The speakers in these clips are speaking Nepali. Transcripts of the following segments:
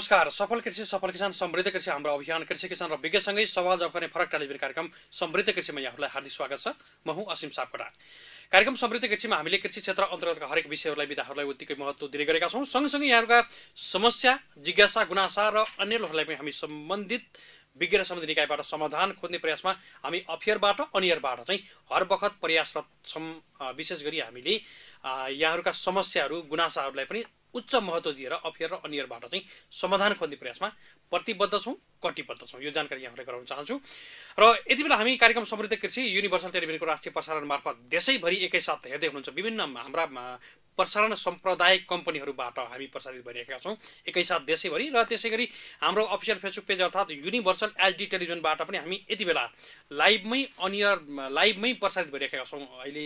नमस्कार सफल कृषि सफल किसान समृद्ध कृषि हाम्रो अभियान कृषि किसान र विज्ञसँगै सवाल जवाब गर्ने फरक टेलिभिजन कार्यक्रम समृद्ध कृषिमा यहाँहरूलाई हार्दिक स्वागत छ म हुँ असीम सापकोटा कार्यक्रम समृद्ध कृषिमा हामीले कृषि क्षेत्र अन्तर्गतका हरेक विषयहरूलाई विधाहरूलाई उत्तिकै महत्त्व दिने गरेका छौँ सँगसँगै यहाँहरूका समस्या जिज्ञासा गुनासा र अन्यहरूलाई पनि हामी सम्बन्धित विज्ञ र सम्बन्धी निकायबाट समाधान खोज्ने प्रयासमा हामी अफियरबाट अनियरबाट चाहिँ हर बखत प्रयासरत छौँ विशेष गरी हामीले यहाँहरूका समस्याहरू गुनासाहरूलाई पनि उच्च महत्त्व दिएर अफेयर र अनियरबाट चाहिँ समाधान खोज्ने प्रयासमा प्रतिबद्ध छौँ कटिबद्ध छौँ यो जानकारी यहाँहरूलाई गराउन चाहन्छु र यति बेला हामी कार्यक्रम समृद्ध कृषि युनिभर्सल टेलिभिजनको राष्ट्रिय प्रसारण मार्फत देशैभरि एकैसाथ हेर्दै हुनुहुन्छ विभिन्न हाम्रा प्रसारण सम्प्रदाय कम्पनीहरूबाट हामी प्रसारित भइरहेका छौँ एकैसाथ देशैभरि र त्यसै गरी हाम्रो अफिसियल फेसबुक पेज अर्थात् युनिभर्सल एचडी टेलिभिजनबाट पनि हामी यति बेला लाइभमै अनियर लाइभमै प्रसारित भइरहेका छौँ अहिले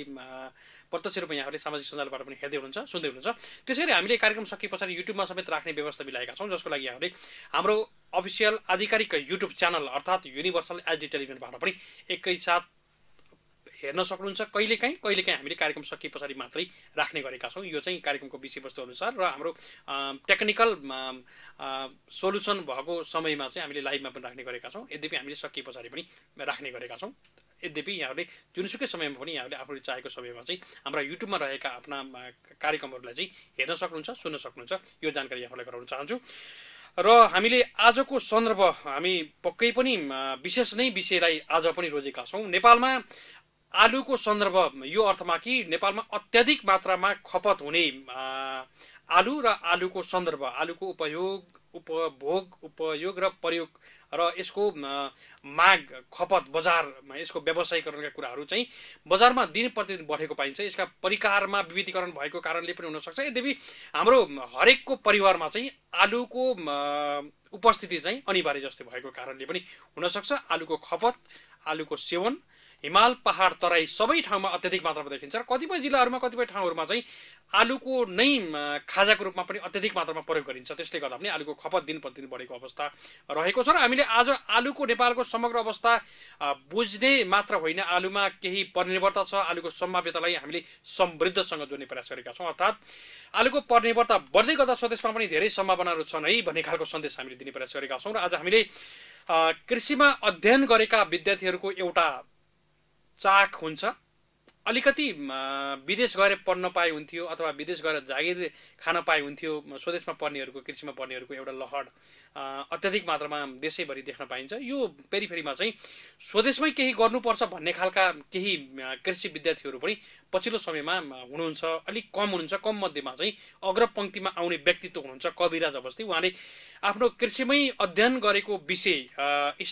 प्रत्यक्ष रूपमा यहाँहरूले सामाजिक सञ्जालबाट पनि हेर्दै हुनुहुन्छ सुन्दै हुनुहुन्छ त्यसै हामीले कार्यक्रम सकिए पछाडि युट्युबमा समेत राख्ने व्यवस्था मिलाएका छौँ जसको लागि यहाँहरूले हाम्रो अफिसियल आधिकारिक युट्युब च्यानल अर्थात् युनिभर्सल एचडी टेलिभिजनबाट पनि एकैसाथ हेर्न सक्नुहुन्छ कहिलेकाहीँ कहिलेकाहीँ हामीले कार्यक्रम सकिए पछाडि मात्रै राख्ने गरेका छौँ यो चाहिँ कार्यक्रमको विषयवस्तु अनुसार र हाम्रो टेक्निकल सोल्युसन भएको समयमा चाहिँ हामीले लाइभमा पनि राख्ने गरेका छौँ यद्यपि हामीले सकिए पछाडि पनि राख्ने गरेका छौँ यद्यपि यहाँहरूले जुनसुकै समयमा पनि यहाँहरूले आफूले चाहेको समयमा चाहिँ हाम्रो युट्युबमा रहेका आफ्ना कार्यक्रमहरूलाई चाहिँ हेर्न सक्नुहुन्छ सुन्न सक्नुहुन्छ यो जानकारी यहाँहरूलाई गराउन चाहन्छु र हामीले आजको सन्दर्भ हामी पक्कै पनि विशेष नै विषयलाई आज पनि रोजेका छौँ नेपालमा आलुको सन्दर्भ यो अर्थमा कि नेपालमा अत्याधिक मात्रामा खपत हुने आलु र आलुको सन्दर्भ आलुको उपयोग उपभोग उपयोग र प्रयोग र यसको माग खपत बजारमा यसको व्यवसायीकरणका कुराहरू चाहिँ बजारमा दिन प्रतिदिन बढेको पाइन्छ यसका परिकारमा विविधीकरण भएको कारणले पनि हुनसक्छ यद्यपि हाम्रो हरेकको परिवारमा चाहिँ आलुको उपस्थिति चाहिँ अनिवार्य जस्तै भएको कारणले पनि हुनसक्छ आलुको खपत आलुको सेवन हिमाल पहाड तराई सबै ठाउँमा अत्यधिक मात्रामा देखिन्छ र कतिपय जिल्लाहरूमा कतिपय ठाउँहरूमा चाहिँ आलुको नै खाजाको रूपमा पनि अत्यधिक मात्रामा प्रयोग गरिन्छ त्यसले गर्दा पनि आलुको खपत दिन प्रतिदिन बढेको अवस्था रहेको छ र हामीले आज आलुको नेपालको समग्र अवस्था बुझ्ने मात्र होइन आलुमा केही परनिर्भरता छ आलुको सम्भाव्यतालाई हामीले समृद्धसँग जोड्ने प्रयास गरेका छौँ अर्थात् आलुको परनिर्भरता बढ्दै गर्दा छ त्यसमा पनि धेरै सम्भावनाहरू छन् है भन्ने खालको सन्देश हामीले दिने प्रयास गरेका छौँ र आज हामीले कृषिमा अध्ययन गरेका विद्यार्थीहरूको एउटा चाख हुन्छ अलिकति विदेश गएर पढ्न पाए हुन्थ्यो अथवा विदेश गएर जागिर खान पाए हुन्थ्यो स्वदेशमा पढ्नेहरूको कृषिमा पढ्नेहरूको एउटा लहर अत्याधिक मात्रामा देशैभरि देख्न पाइन्छ यो फेरिमा चाहिँ स्वदेशमै केही गर्नुपर्छ भन्ने खालका केही कृषि विद्यार्थीहरू पनि पछिल्लो समयमा हुनुहुन्छ अलिक कम हुनुहुन्छ कम मध्येमा चाहिँ अग्रपङ्क्तिमा आउने व्यक्तित्व हुनुहुन्छ कविराज अवस्थी उहाँले आफ्नो कृषिमै अध्ययन गरेको विषय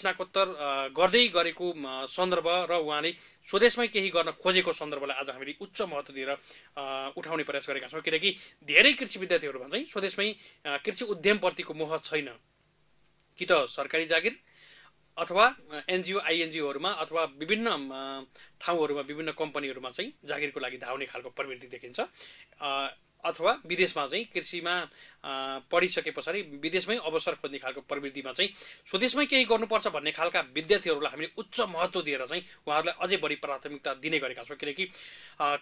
स्नाकोत्तर गर्दै गरेको सन्दर्भ र उहाँले स्वदेशमै केही गर्न खोजेको सन्दर्भलाई आज हामीले उच्च महत्त्व दिएर उठाउने प्रयास गरेका छौँ किनकि धेरै कृषि विद्यार्थीहरू भन्छ स्वदेशमै कृषि उद्यमप्रतिको मोह छैन कि त सरकारी जागिर अथवा एनजिओ आइएनजिओहरूमा अथवा विभिन्न ठाउँहरूमा विभिन्न कम्पनीहरूमा चाहिँ जागिरको लागि धाउने खालको प्रवृत्ति देखिन्छ अथवा विदेशमा चाहिँ कृषिमा पढिसके पछाडि विदेशमै अवसर खोज्ने खालको प्रवृत्तिमा चाहिँ स्वदेशमै केही गर्नुपर्छ भन्ने खालका विद्यार्थीहरूलाई हामीले उच्च महत्त्व दिएर चाहिँ उहाँहरूलाई अझै बढी प्राथमिकता दिने गरेका छौँ किनकि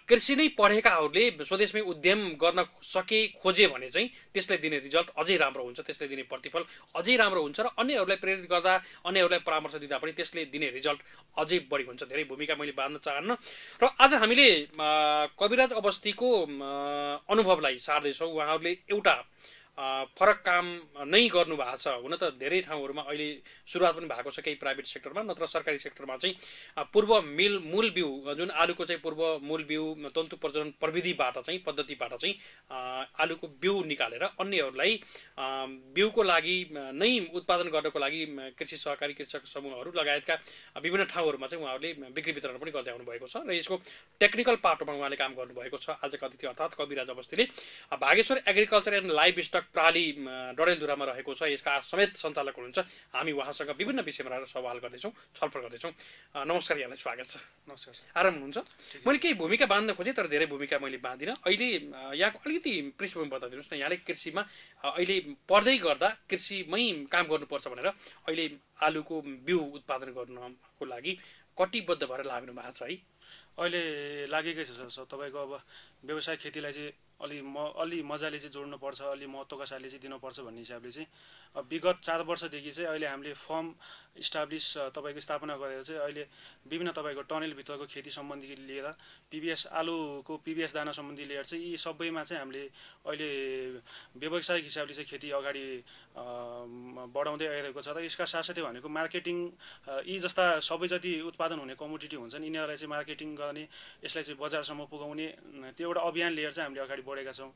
कृषि नै पढेकाहरूले स्वदेशमै उद्यम गर्न सके खोजे भने चाहिँ त्यसले दिने रिजल्ट अझै राम्रो हुन्छ त्यसले दिने प्रतिफल अझै राम्रो हुन्छ र अन्यहरूलाई प्रेरित गर्दा अन्यहरूलाई परामर्श दिँदा पनि त्यसले दिने रिजल्ट अझै बढी हुन्छ धेरै भूमिका मैले बाँध्न चाहन्न र आज हामीले कविराज अवस्थीको अनुभवलाई सार्दैछौँ उहाँहरूले एउटा फरक काम नै गर्नुभएको छ हुन त धेरै ठाउँहरूमा अहिले सुरुवात पनि भएको छ केही प्राइभेट सेक्टरमा नत्र सरकारी सेक्टरमा चाहिँ पूर्व मिल मूल बिउ जुन आलुको चाहिँ पूर्व मूल बिउ तन्तु प्रजनन प्रविधिबाट चाहिँ पद्धतिबाट चाहिँ आलुको बिउ निकालेर अन्यहरूलाई बिउको लागि नै उत्पादन गर्नको लागि कृषि सहकारी कृषक समूहहरू लगायतका विभिन्न ठाउँहरूमा चाहिँ उहाँहरूले बिक्री वितरण पनि गर्दै आउनुभएको छ र यसको टेक्निकल पार्टमा उहाँले काम गर्नुभएको छ आजका अतिथि अर्थात् कविराज अवस्थीले Bhageshwar agriculture and livestock पटक प्राली डडेलधुरामा रहेको छ यसका समेत सञ्चालक हुनुहुन्छ हामी उहाँसँग विभिन्न विषयमा रहेर सवाल गर्दैछौँ छलफल गर्दैछौँ नमस्कार यहाँलाई स्वागत छ नमस्कार आराम हुनुहुन्छ मैले केही भूमिका बाँध्न खोजेँ तर धेरै भूमिका मैले बाँधिनँ अहिले यहाँको अलिकति पृष्ठभूमि बताइदिनुहोस् न यहाँले कृषिमा अहिले पढ्दै गर्दा कृषिमै काम गर्नुपर्छ भनेर अहिले आलुको बिउ उत्पादन गर्नको लागि कटिबद्ध भएर लाग्नु भएको छ है अहिले लागेकै छ सर तपाईँको अब व्यवसाय खेतीलाई चाहिँ अलि म अलि मजाले चाहिँ जोड्नुपर्छ अलि महत्त्वका साथले चाहिँ दिनुपर्छ भन्ने हिसाबले चाहिँ विगत चार वर्षदेखि चाहिँ अहिले हामीले फर्म इस्टाब्लिस uh, तपाईँको स्थापना गरेर चाहिँ अहिले विभिन्न तपाईँको टनेलभित्रको खेती सम्बन्धी लिएर पिबिएस आलुको पिबिएस दाना सम्बन्धी लिएर चाहिँ यी सबैमा चाहिँ हामीले अहिले व्यवसायिक हिसाबले चाहिँ खेती अगाडि बढाउँदै आइरहेको छ र यसका साथसाथै भनेको मार्केटिङ यी जस्ता सबै जति उत्पादन हुने कमोडिटी हुन्छन् यिनीहरूलाई चाहिँ मार्केटिङ गर्ने यसलाई चाहिँ बजारसम्म पुगाउने त्यो एउटा अभियान लिएर चाहिँ हामीले अगाडि बढेका छौँ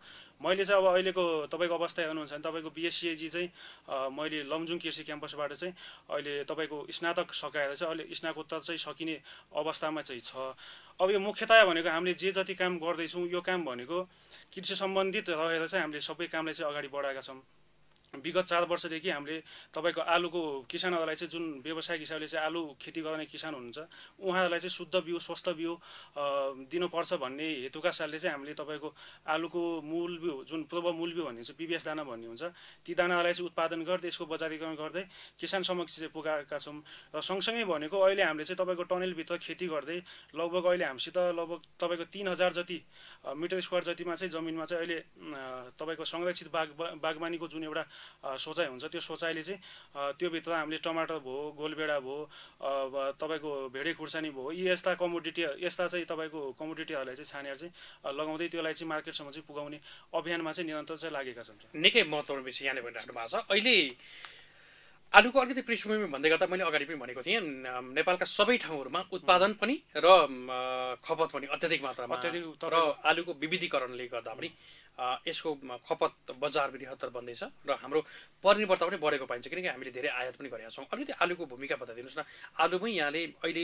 मैले चाहिँ अब अहिलेको तपाईँको अवस्था हेर्नुहुन्छ भने तपाईँको बिएससिएजी चाहिँ मैले लमजुङ कृषि क्याम्पसबाट चाहिँ अहिले तपाईँको स्नातक सकाएर चाहिँ अहिले स्नाकोत्तर चाहिँ सकिने अवस्थामा चाहिँ छ अब यो मुख्यतया भनेको हामीले जे जति काम गर्दैछौँ यो काम भनेको कृषि सम्बन्धित रहेर चाहिँ हामीले सबै कामलाई चाहिँ अगाडि बढाएका छौँ विगत चार वर्षदेखि हामीले तपाईँको आलुको किसानहरूलाई चाहिँ जुन व्यवसायिक हिसाबले चाहिँ आलु खेती गर्ने किसान हुनुहुन्छ उहाँहरूलाई चाहिँ शुद्ध बिउ स्वस्थ बिउ दिनुपर्छ भन्ने हेतुका साथले चाहिँ हामीले तपाईँको आलुको मूल बिउ जुन पूर्व मूल बिउ भन्ने चाहिँ पिबिएस दाना भन्ने हुन्छ ती दानाहरूलाई चाहिँ उत्पादन गर्दै यसको बजारीकरण गर्दै किसान समक्ष चाहिँ पुगाएका छौँ र सँगसँगै भनेको अहिले हामीले चाहिँ तपाईँको टनेलभित्र खेती गर्दै लगभग अहिले हामीसित लगभग तपाईँको तिन हजार जति मिटर स्क्वायर जतिमा चाहिँ जमिनमा चाहिँ अहिले तपाईँको संरक्षित बाग बागवानीको जुन एउटा सोचाइ हुन्छ त्यो सोचाइले चाहिँ त्यो भित्र हामीले टमाटर भयो गोलबेडा भयो तपाईँको भेडे खुर्सानी भयो यी यस्ता कमोडिटी यस्ता चाहिँ तपाईँको कमोडिटीहरूलाई चाहिँ छानेर चाहिँ लगाउँदै त्यसलाई चाहिँ मार्केटसम्म चाहिँ पुगाउने अभियानमा चाहिँ निरन्तर चाहिँ लागेका छन् निकै महत्त्वपूर्ण विषय यहाँले भनिराख्नु भएको छ अहिले आलुको अलिकति पृष्ठभूमि भन्दै गर्दा मैले अगाडि पनि भनेको थिएँ नेपालका सबै ठाउँहरूमा उत्पादन पनि र खपत पनि अत्याधिक मात्रामा अत्याधिक तर आलुको विविधीकरणले गर्दा पनि यसको खपत बजार बृहत्तर बन्दैछ र हाम्रो परिवर्तन पनि बढेको पाइन्छ किनकि हामीले धेरै आयात पनि गरेका छौँ अलिकति आलुको भूमिका बताइदिनुहोस् न आलुमै यहाँले अहिले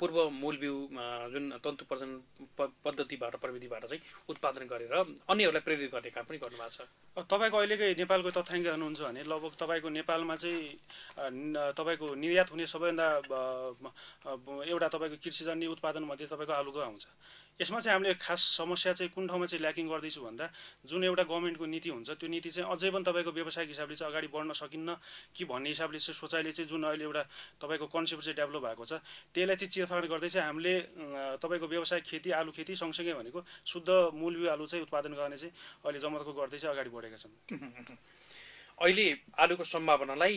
पूर्व मूल बिउ जुन तन्तु प्रजन पद्धतिबाट प्रविधिबाट चाहिँ उत्पादन गरेर अन्यहरूलाई प्रेरित गर्ने काम पनि गर्नुभएको छ तपाईँको अहिलेकै नेपालको तथ्याङ्क हेर्नुहुन्छ भने लगभग तपाईँको नेपालमा चाहिँ तपाईँको निर्यात हुने सबैभन्दा एउटा तपाईँको कृषिजन्य उत्पादनमध्ये तपाईँको आलुको आउँछ यसमा चाहिँ हामीले खास समस्या चाहिँ कुन ठाउँमा चाहिँ ल्याकिङ गर्दैछु भन्दा जुन एउटा गभर्मेन्टको नीति हुन्छ त्यो नीति चाहिँ अझै पनि तपाईँको व्यवसायिक हिसाबले चाहिँ अगाडि बढ्न सकिन्न कि भन्ने हिसाबले चाहिँ सोचाइले चाहिँ जुन अहिले एउटा तपाईँको कन्सेप्ट चाहिँ डेभलप भएको छ त्यसलाई चाहिँ चिरफाड गर्दै चाहिँ हामीले तपाईँको व्यवसाय खेती आलु खेती सँगसँगै भनेको शुद्ध मूल्यु आलु चाहिँ उत्पादन गर्ने चाहिँ अहिले जमर्को गर्दै चाहिँ अगाडि बढेका छन् अहिले आलुको सम्भावनालाई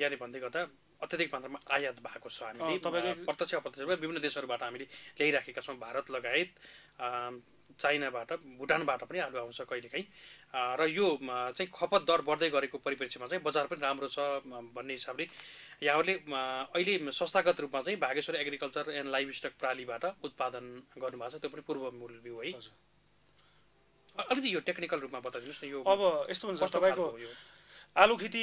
यहाँले भन्दै गर्दा अत्यधिक मात्रामा आयात भएको छ हामीले तपाईँको प्रत्यक्ष अप्रत्यक्ष विभिन्न देशहरूबाट हामीले ल्याइराखेका छौँ भारत लगायत चाइनाबाट भुटानबाट पनि आलु आउँछ कहिलेकाहीँ र यो चाहिँ खपत दर बढ्दै गरेको परिप्रेक्षमा चाहिँ बजार पनि राम्रो छ भन्ने हिसाबले यहाँहरूले अहिले संस्थागत रूपमा चाहिँ Bhageshwar agriculture and livestock प्रणालीबाट उत्पादन गर्नुभएको छ त्यो पनि पूर्व मूल्य है अलिकति यो टेक्निकल रूपमा बताइदिनुहोस् न यो अब यस्तो हुन्छ तपाईँको आलु खेती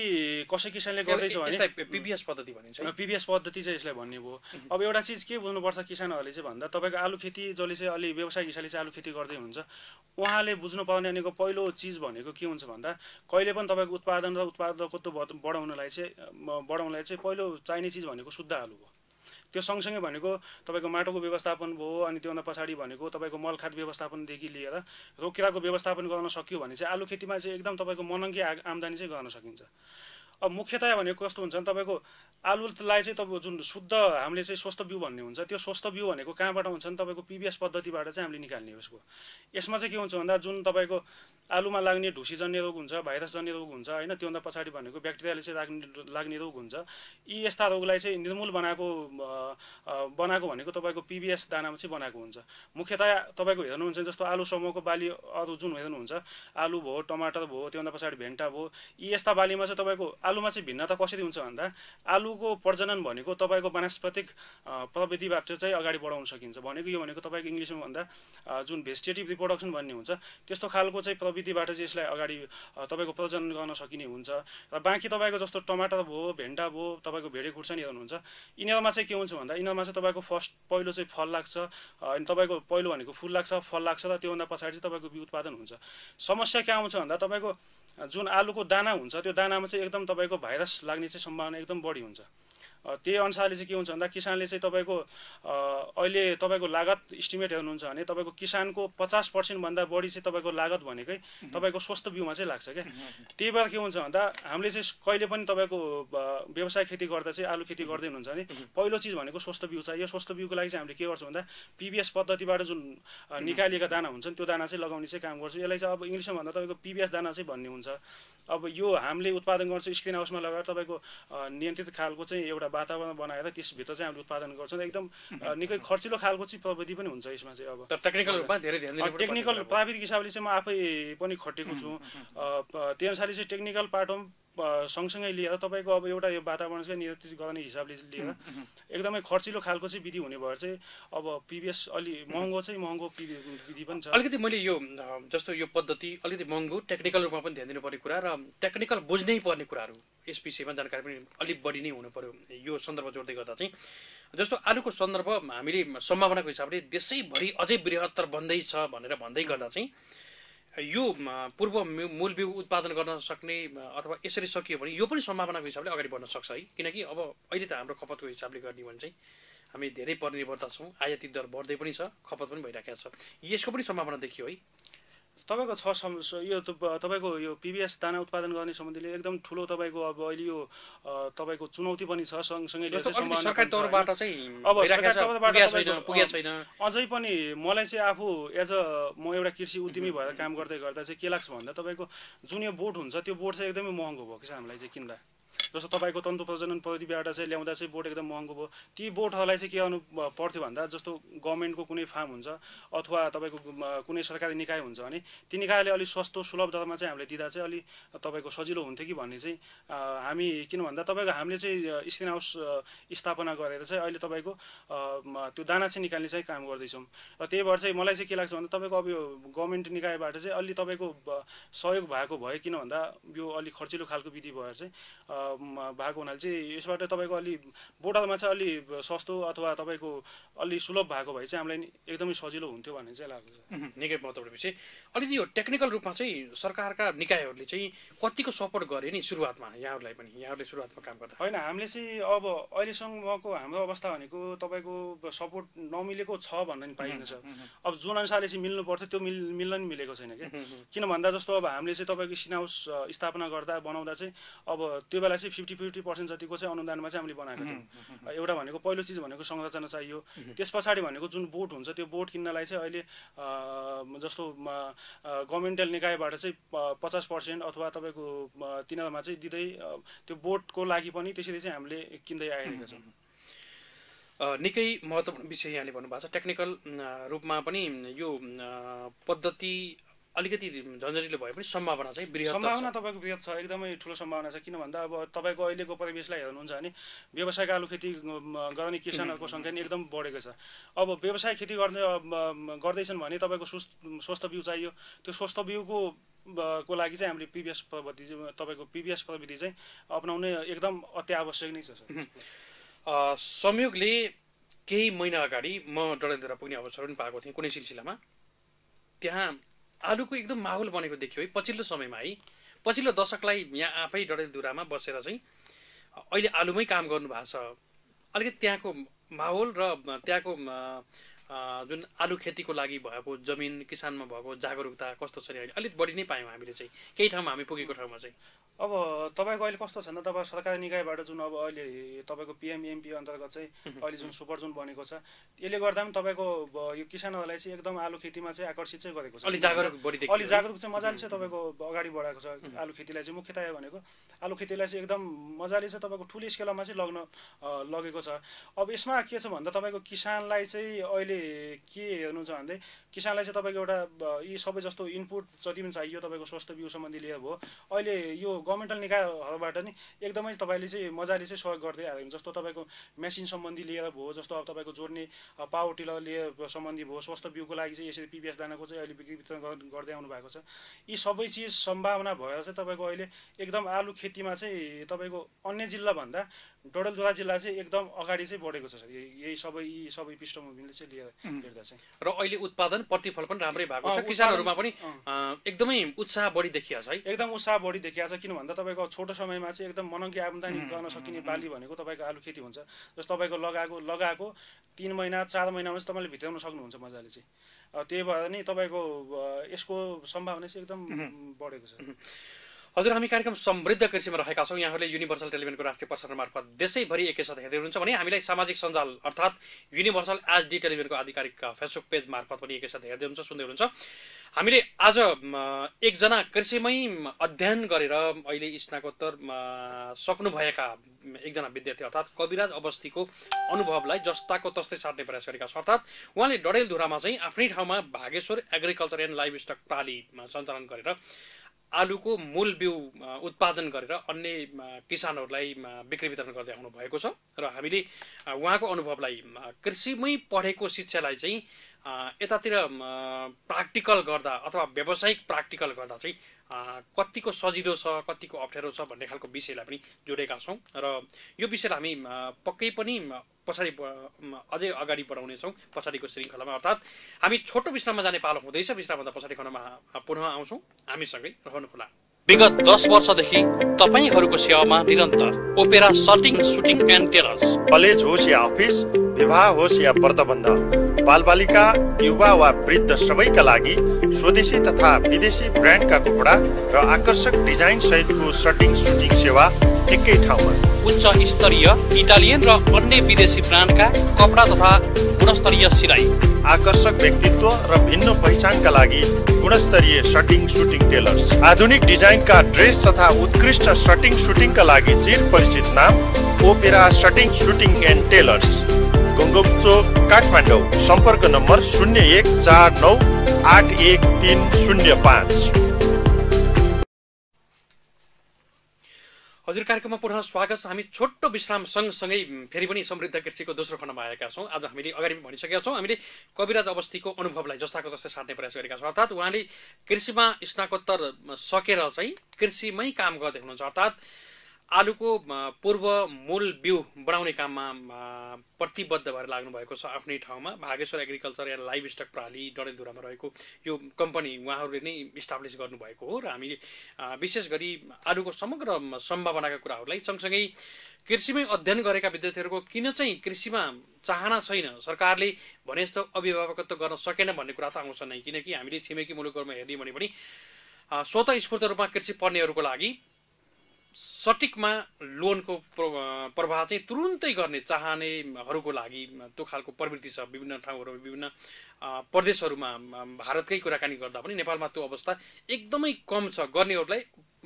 कसै किसानले गर्दैछ भने पिबिएस पद्धति भनिन्छ पिबिएस पद्धति चाहिँ यसलाई भन्ने भयो अब एउटा चिज के बुझ्नुपर्छ किसानहरूले चाहिँ भन्दा तपाईँको आलु खेती जसले चाहिँ अलि व्यवसायिक हिसाबले चाहिँ आलु खेती गर्दै हुन्छ उहाँले बुझ्नु पाउने भनेको पहिलो चिज भनेको के हुन्छ भन्दा कहिले पनि तपाईँको उत्पादन र उत्पादकत्व बढाउनलाई चाहिँ बढाउनलाई चाहिँ पहिलो चाहिने चिज भनेको शुद्ध आलु हो त्यो सँगसँगै भनेको तपाईँको माटोको व्यवस्थापन भयो अनि त्योभन्दा पछाडि भनेको तपाईँको मलखाद व्यवस्थापनदेखि लिएर रोग व्यवस्थापन गर्न सकियो भने चाहिँ आलु खेतीमा चाहिँ एकदम तपाईँको मनङ्गी आमदानी चाहिँ गर्न सकिन्छ अब मुख्यतया भनेको कस्तो हुन्छ भने तपाईँको आलुलाई चाहिँ तपाईँको जुन शुद्ध हामीले चाहिँ स्वस्थ बिउ भन्ने हुन्छ त्यो स्वस्थ बिउ भनेको कहाँबाट हुन्छ भने तपाईँको पिबिएस पद्धतिबाट चाहिँ हामीले निकाल्ने हो यसको यसमा चाहिँ के हुन्छ भन्दा जुन तपाईँको आलुमा लाग्ने ढुसीजन्य रोग हुन्छ भाइरसजन्य रोग हुन्छ होइन त्योभन्दा पछाडि भनेको ब्याक्टेरियाले चाहिँ लाग्ने लाग्ने रोग हुन्छ यी यस्ता रोगलाई चाहिँ निर्मूल बनाएको बनाएको भनेको तपाईँको पिबिएस दानामा चाहिँ बनाएको हुन्छ मुख्यतया तपाईँको हेर्नुहुन्छ जस्तो आलु समूहको बाली अरू जुन हेर्नुहुन्छ आलु भयो टमाटर भयो त्योभन्दा पछाडि भेन्टा भयो यी यस्ता बालीमा चाहिँ तपाईँको आलुमा चाहिँ भिन्नता कसरी हुन्छ भन्दा आलुको प्रजनन भनेको तपाईँको वानस्पतिक प्रविधिबाट चाहिँ अगाडि बढाउन सकिन्छ भनेको यो भनेको तपाईँको इङ्ग्लिसमा भन्दा जुन भेजिटेटिभ रिप्रोडक्सन भन्ने हुन्छ त्यस्तो खालको चाहिँ प्रविधिबाट चाहिँ यसलाई अगाडि तपाईँको प्रजनन गर्न सकिने हुन्छ र बाँकी तपाईँको जस्तो टमाटर भयो भेन्डा भयो तपाईँको भेडे खुर्सानीहरू हुन्छ यिनीहरूमा चाहिँ के हुन्छ भन्दा यिनीहरूमा चाहिँ तपाईँको फर्स्ट पहिलो चाहिँ फल लाग्छ अनि तपाईँको पहिलो भनेको फुल लाग्छ फल लाग्छ र त्योभन्दा पछाडि चाहिँ तपाईँको उत्पादन हुन्छ समस्या के आउँछ भन्दा तपाईँको जुन आलुको दाना हुन्छ त्यो दानामा चाहिँ एकदम तपाईँको भाइरस लाग्ने चाहिँ सम्भावना एकदम बढी हुन्छ त्यही अनुसारले चाहिँ के हुन्छ भन्दा किसानले चाहिँ तपाईँको अहिले तपाईँको लागत इस्टिमेट हेर्नुहुन्छ भने तपाईँको किसानको पचास पर्सेन्टभन्दा बढी चाहिँ तपाईँको लागत भनेकै तपाईँको स्वस्थ बिउमा चाहिँ लाग्छ क्या त्यही भएर के हुन्छ भन्दा हामीले चाहिँ कहिले पनि तपाईँको व्यवसाय खेती गर्दा चाहिँ आलु खेती गर्दै हुनुहुन्छ भने पहिलो चिज भनेको स्वस्थ बिउ यो स्वस्थ बिउको लागि चाहिँ हामीले के गर्छौँ भन्दा पिबिएस पद्धतिबाट जुन निकालिएका दाना हुन्छन् त्यो दाना चाहिँ लगाउने चाहिँ काम गर्छौँ यसलाई चाहिँ अब इङ्ग्लिसमा भन्दा तपाईँको पिबिएस दाना चाहिँ भन्ने हुन्छ अब यो हामीले उत्पादन गर्छौँ स्क्रिन हाउसमा लगाएर तपाईँको नियन्त्रित खालको चाहिँ एउटा वातावरण बनाएर त्यसभित्र चाहिँ हामीले उत्पादन गर्छौँ एकदम निकै खर्चिलो खालको चाहिँ प्रविधि पनि हुन्छ यसमा चाहिँ अब टेक्निकल रूपमा धेरै धेरै टेक्निकल प्राविधिक हिसाबले चाहिँ म आफै पनि खटेको छु त्यही अनुसारले चाहिँ टेक्निकल पाटोमा सँगसँगै लिएर तपाईँको अब एउटा यो वातावरणकै नियन्त्रित गर्ने हिसाबले लिएर एकदमै खर्चिलो खालको चाहिँ विधि हुने भएर चाहिँ अब पिबिएस अलि महँगो चाहिँ महँगो विधि पनि छ अलिकति मैले यो जस्तो यो पद्धति अलिकति महँगो टेक्निकल रूपमा पनि ध्यान दिनुपर्ने कुरा र टेक्निकल बुझ्नै पर्ने कुराहरू यस विषयमा जानकारी पनि अलिक बढी नै हुनु पर्यो यो सन्दर्भ जोड्दै गर्दा चाहिँ जस्तो आलुको सन्दर्भ हामीले सम्भावनाको हिसाबले देशैभरि अझै बृहत्तर बन्दैछ भनेर भन्दै गर्दा चाहिँ यो पूर्व मूल बिउ उत्पादन गर्न सक्ने अथवा यसरी सकियो भने यो पनि सम्भावनाको हिसाबले अगाडि बढ्न सक्छ है किनकि अब अहिले त हाम्रो खपतको हिसाबले गर्ने भने चाहिँ हामी धेरै परनिर्भरता छौँ आयातित दर बढ्दै पनि छ खपत पनि भइरहेको छ यसको पनि सम्भावना देखियो है तपाईँको छ सम यो तपाईँको यो पिबिएस दाना उत्पादन गर्ने सम्बन्धीले एकदम ठुलो तपाईँको अब अहिले यो तपाईँको चुनौती पनि छ सँगसँगै अझै पनि मलाई चाहिँ आफू एज अ म एउटा कृषि उद्यमी भएर काम गर्दै गर्दा चाहिँ के लाग्छ भन्दा तपाईँको जुन यो बोट हुन्छ त्यो बोट चाहिँ एकदमै महँगो भयो हामीलाई चाहिँ किन्दा जस्तो तपाईँको तन्तु प्रजनन प्रविधिबाट चाहिँ ल्याउँदा चाहिँ बोट एकदम महँगो भयो ती बोटहरूलाई चाहिँ के गर्नु पर्थ्यो भन्दा जस्तो गभर्मेन्टको कुनै फार्म हुन्छ अथवा तपाईँको कुनै सरकारी निकाय हुन्छ भने ती निकायले अलिक सस्तो सुलभ दरमा चाहिँ हामीले दिँदा चाहिँ अलिक तपाईँको सजिलो हुन्थ्यो कि भन्ने चाहिँ हामी किन भन्दा तपाईँको हामीले चाहिँ स्क्रिन हाउस स्थापना गरेर चाहिँ अहिले तपाईँको त्यो दाना चाहिँ निकाल्ने चाहिँ काम गर्दैछौँ र त्यही भएर चाहिँ मलाई चाहिँ के लाग्छ भन्दा तपाईँको अब यो गभर्मेन्ट निकायबाट चाहिँ अलि तपाईँको सहयोग भएको भयो किन भन्दा यो अलिक खर्चिलो खालको विधि भएर चाहिँ भएको हुनाले चाहिँ यसबाट तपाईँको अलि बोटलमा चाहिँ अलि सस्तो अथवा तपाईँको अलि सुलभ भएको भए चाहिँ हामीलाई एकदमै सजिलो हुन्थ्यो भन्ने चाहिँ लाग्छ निकै महत्त्वपूर्ण विषय अलिकति यो टेक्निकल रूपमा चाहिँ सरकारका निकायहरूले चाहिँ कतिको सपोर्ट गरे नि सुरुवातमा यहाँहरूलाई पनि यहाँहरूले सुरुवातमा काम गर्दा होइन हामीले चाहिँ अब अहिलेसम्मको हाम्रो अवस्था भनेको तपाईँको सपोर्ट नमिलेको छ भन्न नि छ अब जुन अनुसारले चाहिँ मिल्नु पर्थ्यो त्यो मिल् मिल्न नि मिलेको छैन क्या किन भन्दा जस्तो अब हामीले चाहिँ तपाईँको सिनाउस स्थापना गर्दा बनाउँदा चाहिँ अब त्यो बेला चाहिँ फिफ्टी फिफ्टी पर्सेन्ट जतिको चाहिँ अनुदानमा चाहिँ हामीले बनाएको थियौँ एउटा भनेको पहिलो चिज भनेको संरचना चाहियो त्यस पछाडि भनेको जुन बोट हुन्छ त्यो बोट किन्नलाई चाहिँ अहिले जस्तो गभर्मेन्टल निकायबाट चाहिँ पचास पर्सेन्ट अथवा तपाईँको तिनीहरूमा चाहिँ दिँदै त्यो बोटको लागि पनि त्यसरी चाहिँ हामीले किन्दै आइरहेका छौँ निकै महत्त्वपूर्ण विषय यहाँले भन्नुभएको छ टेक्निकल रूपमा पनि यो पद्धति अलिकति झन्झटिलो भए पनि सम्भावना चाहिँ बृहत सम्भावना तपाईँको बृहत छ एकदमै ठुलो सम्भावना छ किन भन्दा अब तपाईँको अहिलेको परिवेशलाई हेर्नुहुन्छ भने व्यवसायिक आलु खेती गर्ने किसानहरूको सङ्ख्या नै एकदम बढेको छ अब व्यवसाय खेती गर्ने गर्दैछन् भने तपाईँको स्वस्थ बिउ चाहियो त्यो स्वस्थ बिउको को लागि चाहिँ हामीले पिबिएस प्रविधि तपाईँको पिबिएस प्रविधि चाहिँ अप्नाउने एकदम अत्यावश्यक नै छ संयोगले केही महिना अगाडि म डडेलधुरा पुग्ने अवसर पनि पाएको थिएँ कुनै सिलसिलामा त्यहाँ आलुको एकदम माहौल बनेको देखियो है पछिल्लो समयमा है पछिल्लो दशकलाई यहाँ आफै डडेलधुरामा बसेर चाहिँ अहिले आलुमै काम गर्नु भएको छ अलिकति त्यहाँको माहौल र त्यहाँको जुन आलु खेतीको लागि भएको जमिन किसानमा भएको जागरुकता कस्तो छ नि अहिले अलिक बढी नै पायौँ हामीले चाहिँ केही ठाउँमा हामी पुगेको ठाउँमा चाहिँ अब तपाईँको अहिले कस्तो छ भने तपाईँ सरकारी निकायबाट जुन अब अहिले तपाईँको पिएमएमपी अन्तर्गत चाहिँ अहिले जुन सुपर जोन बनेको छ यसले गर्दा पनि तपाईँको यो किसानहरूलाई चाहिँ एकदम आलु खेतीमा चाहिँ आकर्षित चाहिँ गरेको छ अलिक जागरुक बढी अलिक जागरुक चाहिँ मजाले चाहिँ तपाईँको अगाडि बढाएको छ आलु खेतीलाई चाहिँ मुख्यतया भनेको आलु खेतीलाई चाहिँ एकदम मजाले चाहिँ तपाईँको ठुलो स्केलमा चाहिँ लग्न लगेको छ अब यसमा के छ भन्दा तपाईँको किसानलाई चाहिँ अहिले के हेर्नुहुन्छ भन्दै किसानलाई चाहिँ तपाईँको एउटा यी सबै जस्तो इनपुट जति पनि चाहियो तपाईँको स्वास्थ्य बिउ सम्बन्धी लिएर भयो अहिले यो गभर्मेन्टल निकायहरूबाट नि एकदमै तपाईँले चाहिँ मजाले चाहिँ सहयोग गर्दै आएको जस्तो तपाईँको मेसिन सम्बन्धी लिएर भयो जस्तो अब तपाईँको जोड्ने पावर टिलर लिएर सम्बन्धी भयो स्वास्थ्य बिउको लागि चाहिँ यसरी पिबिएस दानाको चाहिँ अहिले बिक्री वितरण गर्दै आउनु भएको छ यी सबै चिज सम्भावना भएर चाहिँ तपाईँको अहिले एकदम आलु खेतीमा चाहिँ तपाईँको अन्य जिल्लाभन्दा डडेलधुरा जिल्ला चाहिँ एकदम अगाडि चाहिँ बढेको छ सर यही सबै यी सबै पृष्ठभूमिले चाहिँ लिएर हेर्दा चाहिँ र अहिले उत्पादन प्रतिफल पनि राम्रै भएको छ किसानहरूमा पनि एकदमै उत्साह बढी देखिया छ है एकदम उत्साह बढी देखिया छ किन भन्दा तपाईँको छोटो समयमा चाहिँ एकदम मनङ्गी आमदानी गर्न सकिने बाली भनेको तपाईँको आलु खेती हुन्छ जस्तो तपाईँको लगाएको लगाएको तिन महिना चार महिनामा चाहिँ तपाईँले भित्राउन सक्नुहुन्छ मजाले चाहिँ त्यही भएर नि तपाईँको यसको सम्भावना चाहिँ एकदम बढेको छ हजुर हामी कार्यक्रम समृद्ध कृषिमा रहेका छौँ यहाँहरूले युनिभर्सल टेलिभिजनको राष्ट्रिय प्रसारण मार्फत देशैभरि एकैसाथ हेर्दै हुनुहुन्छ भने हामीलाई सामाजिक सञ्जाल अर्थात् युनिभर्सल एचडी टेलिभिजनको आधिकारिक फेसबुक पेज मार्फत पनि एकैसाथ हेर्दै हुनुहुन्छ सुन्दै हुनुहुन्छ हामीले आज एकजना कृषिमै अध्ययन गरेर अहिले स्नाकोत्तर सक्नुभएका एकजना विद्यार्थी अर्थात् कविराज अवस्थीको अनुभवलाई जस्ताको तस्तै साट्ने प्रयास गरेका छौँ अर्थात् उहाँले डडेलधुरामा चाहिँ आफ्नै ठाउँमा Bhageshwar agriculture and livestock प्रालीमा सञ्चालन गरेर आलुको मूल बिउ उत्पादन गरेर अन्य किसानहरूलाई बिक्री वितरण गर्दै आउनु भएको छ र हामीले उहाँको अनुभवलाई कृषिमै पढेको शिक्षालाई चाहिँ यतातिर प्राक्टिकल गर्दा अथवा व्यावसायिक प्राक्टिकल गर्दा चाहिँ कतिको सजिलो छ कतिको अप्ठ्यारो छ भन्ने खालको विषयलाई पनि जोडेका छौँ र यो विषयलाई हामी पक्कै पनि पछाडि अझै अगाडि बढाउनेछौँ पछाडिको श्रृङ्खलामा अर्थात् हामी छोटो विश्राममा जाने पालो हुँदैछ विश्रामभन्दा पछाडि खण्डमा पुनः आउँछौँ हामीसँगै रहनुहोला विगत दस वर्षदेखि तपाईँहरूको सेवामा निरन्तर Opera shirting suiting and tailors college होस् या अफिस विवाह होस् या व्रतबन्ध बालबालिका युवा वा वृद्ध सबैका लागि स्वदेशी तथा विदेशी ब्रान्डका कपडा र आकर्षक डिजाइन सहितको सटिङ सुटिङ सेवा एकै ठाउँमा उच्च स्तरीय इटालियन र अन्य विदेशी ब्रान्डका कपडा तथा गुणस्तरीय सिलाइ आकर्षक व्यक्तित्व र भिन्न पहिचानका लागि गुणस्तरीय सटिङ सुटिङ टेलर्स आधुनिक डिजाइनका ड्रेस तथा उत्कृष्ट सटिङ सुटिङका लागि चिर परिचित नाम opera shirting suiting and tailors घुङ्गुम चोक काठमाडौँ सम्पर्क नम्बर शून्य एक चार नौ आठ एक तिन शून्य पाँच हजुर कार्यक्रममा पुनः स्वागत छ हामी छोटो विश्राम सँगसँगै फेरि पनि समृद्ध कृषिको दोस्रो खण्डमा आएका छौँ आज हामीले अगाडि पनि भनिसकेका छौँ हामीले कविराज अवस्थीको अनुभवलाई जस्ताको जस्तै साट्ने प्रयास गरेका छौँ अर्थात् उहाँले कृषिमा स्नाकोत्तर सकेर चाहिँ कृषिमै काम गर्दै हुनुहुन्छ अर्थात् आलुको पूर्व मूल बिउ बढाउने काममा प्रतिबद्ध भएर लाग्नु भएको छ आफ्नै ठाउँमा Bhageshwar agriculture and livestock प्रणाली डडेलधुरामा रहेको यो कम्पनी उहाँहरूले नै इस्टाब्लिस गर्नुभएको हो र हामीले विशेष गरी आलुको समग्र सम्भावनाका कुराहरूलाई सँगसँगै कृषिमै अध्ययन गरेका विद्यार्थीहरूको किन चाहिँ कृषिमा चाहना छैन सरकारले भने जस्तो अभिभावकत्व गर्न सकेन भन्ने कुरा त आउँछ नै किनकि हामीले छिमेकी मुलुकहरूमा हेर्ने भने पनि स्वतः स्फूर्त रूपमा कृषि पढ्नेहरूको लागि सटिकमा लोनको प्रभाव चाहिँ तुरुन्तै गर्ने चाहनेहरूको लागि त्यो खालको प्रवृत्ति छ विभिन्न ठाउँहरू विभिन्न प्रदेशहरूमा भारतकै कुराकानी गर्दा पनि नेपालमा त्यो अवस्था एकदमै कम छ गर्नेहरूलाई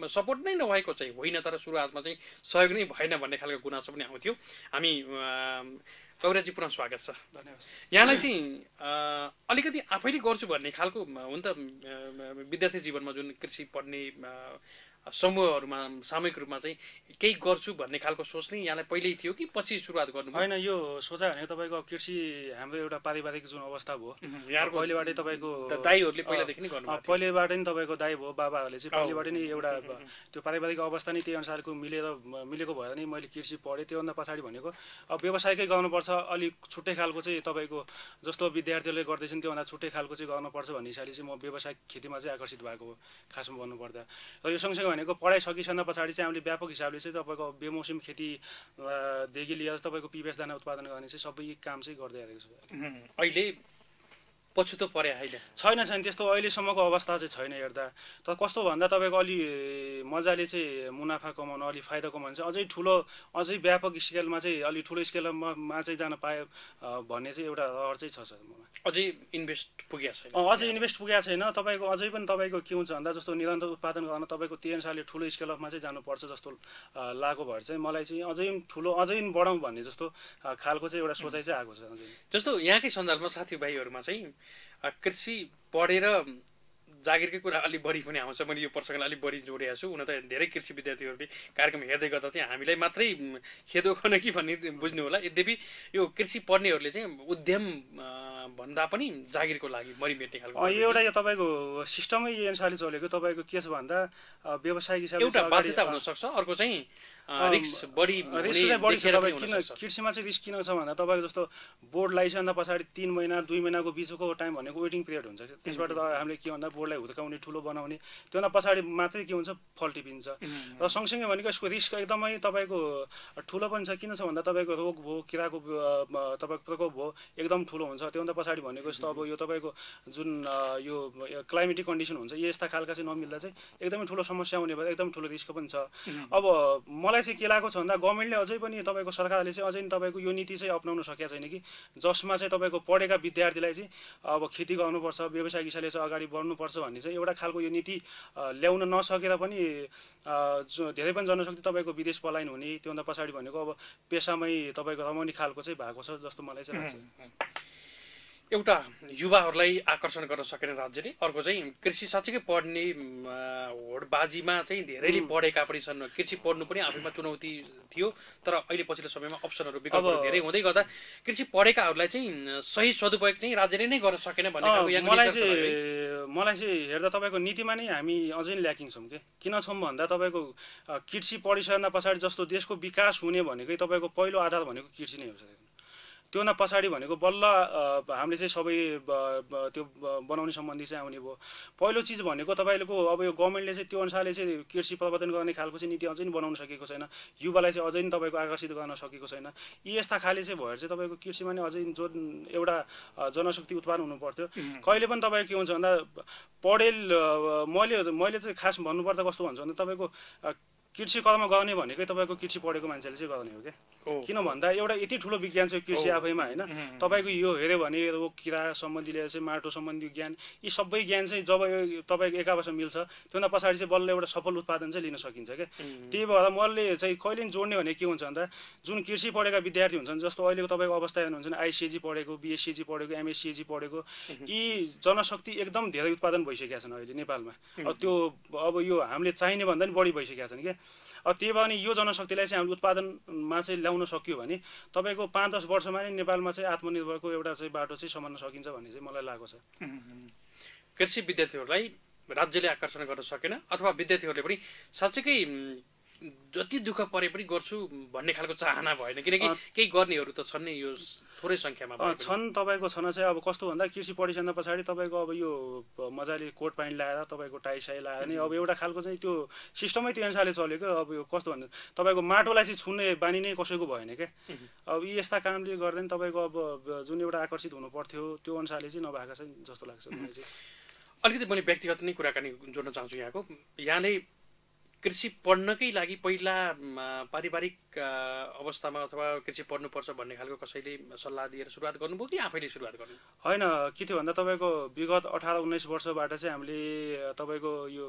सपोर्ट नै नभएको चाहिँ होइन तर सुरुवातमा चाहिँ सहयोग नै भएन भन्ने खालको गुनासो पनि आउँथ्यो हामी गौराजी पुनः स्वागत छ धन्यवाद यहाँलाई चाहिँ अलिकति आफैले गर्छु भन्ने खालको हुन त विद्यार्थी जीवनमा जुन कृषि पढ्ने समूहहरूमा सामूहिक रूपमा चाहिँ केही गर्छु भन्ने खालको सोच नै यहाँलाई पहिल्यै थियो कि पछि सुरुवात गर्नु होइन यो सोचाइ भनेको तपाईँको कृषि हाम्रो एउटा पारिवारिक जुन अवस्था भयो यहाँको पहिलेबाटै तपाईँको दाईहरूले पहिलादेखि नै गर्नु पहिलेबाटै नै तपाईँको दाई भयो बाबाहरूले चाहिँ पहिलेबाटै नै एउटा त्यो पारिवारिक अवस्था नै त्यही अनुसारको मिलेर मिलेको भएर नै मैले कृषि पढेँ त्योभन्दा पछाडि भनेको अब व्यवसायकै गर्नुपर्छ अलिक छुट्टै खालको चाहिँ तपाईँको जस्तो विद्यार्थीहरूले गर्दैछन् त्योभन्दा छुट्टै खालको चाहिँ गर्नुपर्छ भन्ने हिसाबले चाहिँ म व्यवसाय खेतीमा चाहिँ आकर्षित भएको खासमा भन्नुपर्दा र यो सँगसँगै भनेको पढाइ सकिसक्न पछाडि चाहिँ हामीले व्यापक हिसाबले चाहिँ तपाईँको बेमौसम खेतीदेखि लिएर तपाईँको पिबेस दाना उत्पादन गर्ने चाहिँ सबै काम चाहिँ गर्दै आएको छ अहिले पछुतो परे अहिले छैन छैन त्यस्तो अहिलेसम्मको अवस्था चाहिँ छैन हेर्दा त कस्तो भन्दा तपाईँको अलि मजाले चाहिँ मुनाफा कमाउनु अलि फाइदा कमाउनु चाहिँ अझै ठुलो अझै व्यापक स्केलमा चाहिँ अलि ठुलो स्केलमा चाहिँ जान पाए भन्ने चाहिँ एउटा रहर चाहिँ छ सर अझै इन्भेस्ट पुगेको छैन अझै इन्भेस्ट पुगेको छैन तपाईँको अझै पनि तपाईँको के हुन्छ भन्दा जस्तो निरन्तर उत्पादन गर्न तपाईँको त्यो अनुसारले ठुलो स्केलअपमा चाहिँ जानुपर्छ जस्तो लागेको भएर चाहिँ मलाई चाहिँ अझै ठुलो अझै बढाउँ भन्ने जस्तो खालको चाहिँ एउटा सोचाइ चाहिँ आएको छ जस्तो यहाँकै सन्दर्भमा साथीभाइहरूमा चाहिँ कृषि पढेर जागिरकै कुरा अलिक बढी पनि आउँछ मैले यो प्रसङ्गलाई अलिक बढी जोडिएको छु हुन त धेरै कृषि विद्यार्थीहरूले कार्यक्रम हेर्दै गर्दा चाहिँ हामीलाई मात्रै खेदो खन कि भन्ने बुझ्नु होला यद्यपि यो कृषि पढ्नेहरूले चाहिँ उद्यम भन्दा पनि जागिरको लागि मरिमेट्ने खालको एउटा यो तपाईँको सिस्टमै यो अनुसारले चलेको तपाईँको के छ भन्दा व्यवसायिक एउटा बाध्यता हुनसक्छ अर्को चाहिँ रिक्स बढी किन कृषिमा चाहिँ रिस्क किन छ भन्दा तपाईँको जस्तो बोर्ड लाइसेन्स पछाडि तिन महिना दुई महिनाको बिचको टाइम भनेको वेटिङ पिरियड हुन्छ त्यसबाट त हामीले के भन्दा बोर्डलाई हुर्काउने ठुलो बनाउने त्योभन्दा पछाडि मात्रै के हुन्छ फल टिपिन्छ र सँगसँगै भनेको यसको रिस्क एकदमै तपाईँको ठुलो पनि छ किन छ भन्दा तपाईँको रोग भयो किराको तपाईँको प्रकोप भयो एकदम ठुलो हुन्छ त्योभन्दा पछाडि भनेको जस्तो अब यो तपाईँको जुन यो क्लाइमेटिक कन्डिसन हुन्छ यस्ता खालका चाहिँ नमिल्दा चाहिँ एकदमै ठुलो समस्या हुने भयो एकदम ठुलो रिस्क पनि छ अब मलाई चाहिँ के लागेको छ भन्दा गभर्मेन्टले अझै पनि तपाईँको सरकारले चाहिँ अझै तपाईँको यो नीति चाहिँ अप्नाउन सकेको छैन कि जसमा चाहिँ तपाईँको पढेका विद्यार्थीलाई चाहिँ अब खेती गर्नुपर्छ व्यवसाय हिसाबले चाहिँ अगाडि बढ्नुपर्छ भन्ने चाहिँ एउटा खालको यो नीति ल्याउन नसकेर पनि धेरै पनि जनशक्ति तपाईँको विदेश पलायन हुने त्योभन्दा पछाडि भनेको अब पेसामै तपाईँको रमाउने खालको चाहिँ भएको छ जस्तो मलाई चाहिँ लाग्छ एउटा युवाहरूलाई आकर्षण गर्न सकेन राज्यले अर्को चाहिँ कृषि साँच्चीकै पढ्ने होडबाजीमा चाहिँ धेरैले पढेका पनि छन् कृषि पढ्नु पनि आफैमा चुनौती थियो तर अहिले पछिल्लो समयमा अप्सनहरू विकल्प धेरै हुँदै गर्दा कृषि पढेकाहरूलाई चाहिँ सही सदुपयोग चाहिँ राज्यले नै गर्न सकेन भन्ने मलाई चाहिँ मलाई चाहिँ हेर्दा तपाईँको नीतिमा नै हामी अझै ल्याकिङ छौँ कि किन छौँ भन्दा तपाईँको कृषि पढिसकेन पछाडि जस्तो देशको विकास हुने भनेकै तपाईँको पहिलो आधार भनेको कृषि नै हो त्योभन्दा पछाडि भनेको बल्ल हामीले चाहिँ सबै त्यो बनाउने सम्बन्धी चाहिँ आउने भयो पहिलो चिज भनेको तपाईँको अब यो गभर्मेन्टले चाहिँ त्यो अनुसारले चाहिँ कृषि प्रवर्धन गर्ने खालको चाहिँ नीति अझै पनि बनाउन सकेको छैन युवालाई चाहिँ अझै पनि तपाईँको आकर्षित गर्न सकेको छैन यी यस्ता खाले चाहिँ भएर चाहिँ तपाईँको कृषिमा नै अझै जो एउटा जनशक्ति उत्पादन हुनु पर्थ्यो कहिले पनि तपाईँको के हुन्छ भन्दा पढेल मैले मैले चाहिँ खास भन्नुपर्दा कस्तो भन्छ भने तपाईँको कृषि कलमा गर्ने भनेकै तपाईँको कृषि पढेको मान्छेले चाहिँ गर्ने हो क्या किन भन्दा एउटा यति ठुलो विज्ञान छ कृषि आफैमा होइन तपाईँको यो हेऱ्यो भने रोग किरा सम्बन्धी लिएर चाहिँ माटो सम्बन्धी ज्ञान यी सबै ज्ञान चाहिँ जब तपाईँको एक आवर्ष मिल्छ त्योभन्दा पछाडि चाहिँ बल्ल एउटा सफल उत्पादन चाहिँ लिन सकिन्छ क्या त्यही भएर मैले चाहिँ कहिले पनि जोड्ने भने के हुन्छ भन्दा जुन कृषि पढेका विद्यार्थी हुन्छन् जस्तो अहिलेको तपाईँको अवस्था हेर्नुहुन्छ आइसिएजी पढेको बिएससिएजी पढेको एमएससिएजी पढेको यी जनशक्ति एकदम धेरै उत्पादन भइसकेका छन् अहिले नेपालमा अब त्यो अब यो हामीले चाहिने भन्दा पनि बढी भइसकेका छन् क्या त्यही भयो भने यो जनशक्तिलाई चाहिँ हामीले उत्पादनमा चाहिँ ल्याउन सक्यो भने तपाईँको पाँच दस वर्षमा नै नेपालमा चाहिँ आत्मनिर्भरको एउटा चाहिँ बाटो चाहिँ सम्हाल्न सकिन्छ भन्ने चाहिँ मलाई लागेको छ कृषि विद्यार्थीहरूलाई राज्यले आकर्षण गर्न सकेन अथवा विद्यार्थीहरूले पनि साँच्चैकै जति दुःख परे पनि गर्छु भन्ने खालको चाहना भएन किनकि केही गर्नेहरू त छन् नि यो थोरै सङ्ख्यामा छन् तपाईँको छन चाहिँ अब कस्तो भन्दा कृषि पढिसक्दा पछाडि तपाईँको अब यो मजाले कोट प्यान्ट लगाएर तपाईँको टाइसाइ लगाएर नि अब एउटा खालको चाहिँ त्यो सिस्टमै त्यो अनुसारले चलेको अब यो कस्तो भन्दा तपाईँको माटोलाई चाहिँ छुने बानी नै कसैको भएन क्या अब यी यस्ता कामले गर्दा नि तपाईँको अब जुन एउटा आकर्षित हुनु पर्थ्यो त्यो अनुसारले चाहिँ नभएको छ जस्तो लाग्छ मलाई चाहिँ अलिकति मैले व्यक्तिगत नै कुराकानी जोड्न चाहन्छु यहाँको यहाँले कृषि पढ्नकै लागि पहिला पारिवारिक अवस्थामा अथवा कृषि पढ्नुपर्छ भन्ने खालको कसैले सल्लाह दिएर सुरुवात गर्नुभयो कि आफैले सुरुवात गर्नु होइन के थियो भन्दा तपाईँको विगत अठार उन्नाइस वर्षबाट चाहिँ हामीले तपाईँको यो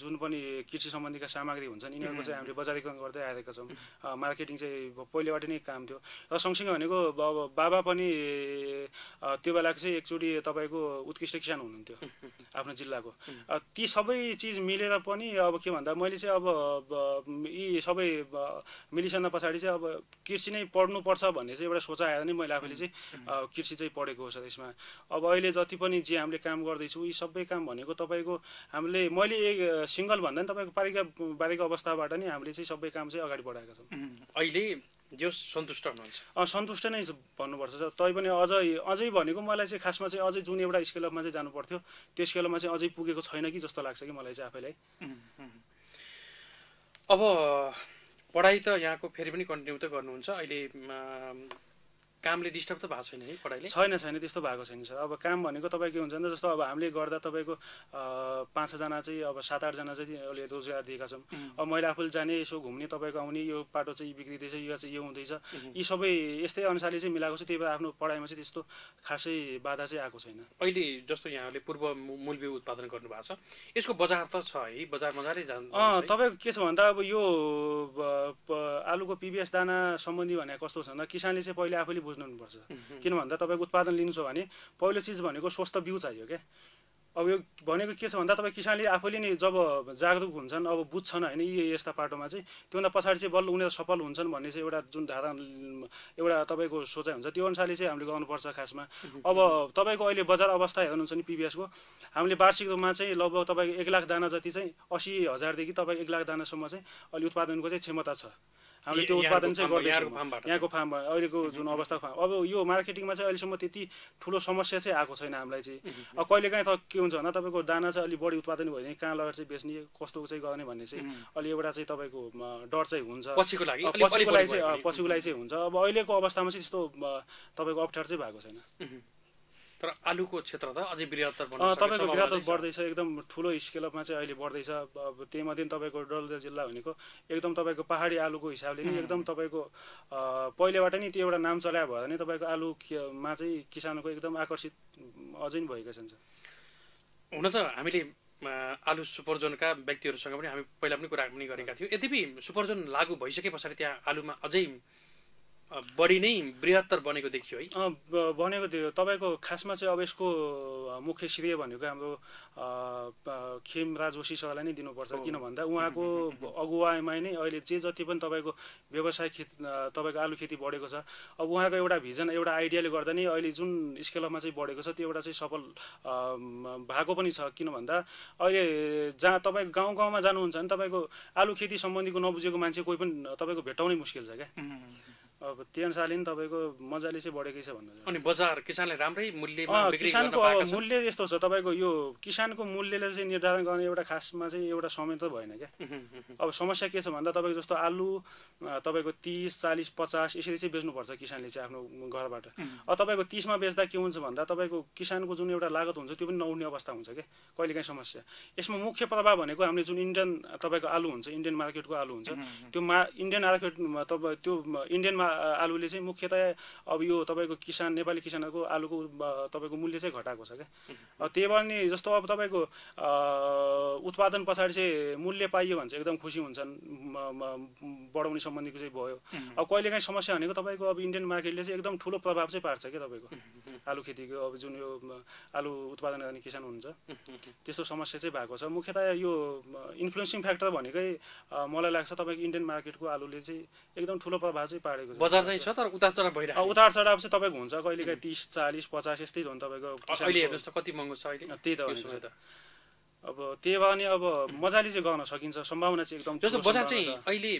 जुन पनि कृषि सम्बन्धीका सामग्री हुन्छन् यिनीहरूको चाहिँ हामीले बजारीकरण गर्दै आएका छौँ मार्केटिङ चाहिँ पहिलेबाट नै काम थियो र सँगसँगै भनेको बाबा पनि त्यो बेलाको चाहिँ एकचोटि तपाईँको उत्कृष्ट किसान हुनुहुन्थ्यो आफ्नो जिल्लाको ती सबै चिज मिलेर पनि अब के भन्दा मैले चाहिँ अब यी सबै मिलिसन पछाडि चाहिँ अब कृषि नै पढ्नुपर्छ भन्ने चाहिँ एउटा सोच आएर नै मैले आफूले चाहिँ कृषि चाहिँ पढेको हो सर यसमा अब अहिले जति पनि जे हामीले काम गर्दैछु यी सबै काम भनेको तपाईँको हामीले मैले एक सिङ्गल भन्दा पनि तपाईँको पारिका बारेको अवस्थाबाट नि हामीले चाहिँ सबै काम चाहिँ अगाडि बढाएका छौँ अहिले यो सन्तुष्ट हुनुहुन्छ सन्तुष्ट नै भन्नुपर्छ सर पनि अझ अझै भनेको मलाई चाहिँ खासमा चाहिँ अझै जुन एउटा स्केलअपमा चाहिँ जानु पर्थ्यो त्यो स्केलअपमा चाहिँ अझै पुगेको छैन कि जस्तो लाग्छ कि मलाई चाहिँ आफैलाई अब पढाइ त यहाँको फेरि पनि कन्टिन्यू त गर्नुहुन्छ अहिले कामले डिस्टर्ब त भएको छैन है पढाइले छैन छैन त्यस्तो भएको छैन सर अब काम भनेको तपाईँ के हुन्छ भने जस्तो अब हामीले गर्दा तपाईँको पाँच छजना चाहिँ अब सात आठजना चाहिँ अहिले रोजगार दिएका छौँ अब मैले आफूले जाने यसो घुम्ने तपाईँको आउने यो पाटो चाहिँ बिग्रिँदैछ यो चाहिँ यो हुँदैछ यी सबै यस्तै अनुसारले चाहिँ मिलाएको छ त्यही भएर आफ्नो पढाइमा चाहिँ त्यस्तो खासै बाधा चाहिँ आएको छैन अहिले जस्तो यहाँले पूर्व मूल्य उत्पादन गर्नुभएको छ यसको बजार त छ है बजार मजाले जानु तपाईँको के छ भन्दा अब यो आलुको पिबिएस दाना सम्बन्धी भनेको कस्तो छ भन्दा किसानले चाहिँ पहिले आफूले बुझ्नुपर्छ किन भन्दा तपाईँको उत्पादन लिनु छ भने पहिलो चिज भनेको स्वस्थ बिउ चाहियो क्या अब यो भनेको के छ भन्दा तपाईँ किसानले आफैले नै जब जागरुक हुन्छन् अब बुझ्छन् होइन यी यस्ता पाटोमा चाहिँ त्योभन्दा पछाडि चाहिँ बल्ल उनीहरू सफल हुन्छन् भन्ने चाहिँ एउटा जुन धारणा एउटा तपाईँको सोचाइ हुन्छ त्यो अनुसारले चाहिँ हामीले गर्नुपर्छ खासमा अब तपाईँको अहिले बजार अवस्था हेर्नुहुन्छ नि पिबिएसको हामीले वार्षिक रूपमा चाहिँ लगभग तपाईँको एक लाख दाना जति चाहिँ असी हजारदेखि तपाईँ एक लाख दानासम्म चाहिँ अहिले उत्पादनको चाहिँ क्षमता छ हामीले त्यो उत्पादन चाहिँ गर्दैछौँ यहाँको फार्ममा अहिलेको जुन अवस्था अब यो मार्केटिङमा चाहिँ अहिलेसम्म त्यति ठुलो समस्या चाहिँ आएको छैन हामीलाई चाहिँ अब कहिलेकाहीँ त के हुन्छ भन्दा तपाईँको दाना चाहिँ अलिक बढी उत्पादन भयो भने कहाँ लगेर चाहिँ बेच्ने कस्तो चाहिँ गर्ने भन्ने चाहिँ अलि एउटा चाहिँ तपाईँको डर चाहिँ हुन्छ पछिको लागि पछिको लागि चाहिँ पछिको लागि चाहिँ हुन्छ अब अहिलेको अवस्थामा चाहिँ त्यस्तो तपाईँको अप्ठ्यारो चाहिँ भएको छैन तर आलुको क्षेत्र त अझै बृहत्तर तपाईँको बृहत्तर बढ्दैछ एकदम ठुलो स्केलअपमा चाहिँ अहिले बढ्दैछ अब त्यहीमध्ये तपाईँको डलदा जिल्ला भनेको एकदम तपाईँको पहाडी आलुको हिसाबले नै एकदम तपाईँको पहिलेबाट नै त्यो एउटा नाम चलायो भयो भने तपाईँको आलुमा चाहिँ किसानको एकदम आकर्षित अझै पनि भएका छन् हुन त हामीले आलु सुपर्जनका व्यक्तिहरूसँग पनि हामी पहिला पनि कुरा पनि गरेका थियौँ यद्यपि सुपरजोन लागू भइसके पछाडि त्यहाँ आलुमा अझै बढी नै बृहत्तर बनेको देखियो है बनेको थियो तपाईँको खासमा चाहिँ अब यसको मुख्य श्रेय भनेको हाम्रो राज जोशी सरलाई नै दिनुपर्छ किन भन्दा उहाँको अगुवाईमा नै अहिले जे जति पनि तपाईँको व्यवसाय खेती तपाईँको आलु खेती बढेको छ अब उहाँको एउटा भिजन एउटा आइडियाले गर्दा नै अहिले जुन स्केलमा चाहिँ बढेको छ त्यो एउटा चाहिँ सफल भएको पनि छ किन भन्दा अहिले जहाँ तपाईँ गाउँ गाउँमा जानुहुन्छ भने तपाईँको आलु खेती सम्बन्धीको नबुझेको मान्छे कोही पनि तपाईँको भेटाउनै मुस्किल छ क्या अब त्यो अनुसारले नि तपाईँको मजाले चाहिँ बढेकै छ भन्नु अनि बजार किसानले राम्रै मूल्य किसानको मूल्य यस्तो छ तपाईँको यो किसानको मूल्यले चाहिँ निर्धारण गर्ने एउटा खासमा चाहिँ एउटा समय त भएन क्या अब समस्या के छ भन्दा तपाईँको जस्तो आलु तपाईँको तिस चालिस पचास यसरी चाहिँ बेच्नुपर्छ किसानले चाहिँ आफ्नो घरबाट अब तपाईँको तिसमा बेच्दा के हुन्छ भन्दा तपाईँको किसानको जुन एउटा लागत हुन्छ त्यो पनि नहुने अवस्था हुन्छ क्या कहिलेकाहीँ समस्या यसमा मुख्य प्रभाव भनेको हामीले जुन इन्डियन तपाईँको आलु हुन्छ इन्डियन मार्केटको आलु हुन्छ त्यो मा इन्डियन मार्केट तपाईँ त्यो इन्डियन आलुले चाहिँ मुख्यतया अब यो तपाईँको किसान नेपाली किसानहरूको आलुको तपाईँको मूल्य चाहिँ घटाएको छ क्या त्यही भएर नि जस्तो अब तपाईँको उत्पादन पछाडि चाहिँ मूल्य पाइयो भने चाहिँ एकदम खुसी हुन्छन् बढाउने सम्बन्धीको चाहिँ भयो अब कहिलेकाहीँ समस्या भनेको तपाईँको अब इन्डियन मार्केटले चाहिँ एकदम ठुलो प्रभाव चाहिँ पार्छ क्या तपाईँको आलु खेतीको अब जुन यो आलु उत्पादन गर्ने किसान हुनुहुन्छ त्यस्तो समस्या चाहिँ भएको छ मुख्यतया यो इन्फ्लुएन्सिङ फ्याक्टर भनेकै मलाई लाग्छ तपाईँको इन्डियन मार्केटको आलुले चाहिँ एकदम ठुलो प्रभाव चाहिँ पारेको छ बजार चाहिँ छ तर उतार चढाव भइरहेको उतार चढाव चाहिँ तपाईँको हुन्छ कहिलेकाहीँ तिस चालिस पचास यस्तै हो नि तपाईँको अहिले हेर्नुहोस् त कति महँगो छ अहिले त्यही त अब त्यही भए पनि अब मजाले चाहिँ गर्न सकिन्छ सम्भावना चाहिँ एकदम बजार चाहिँ अहिले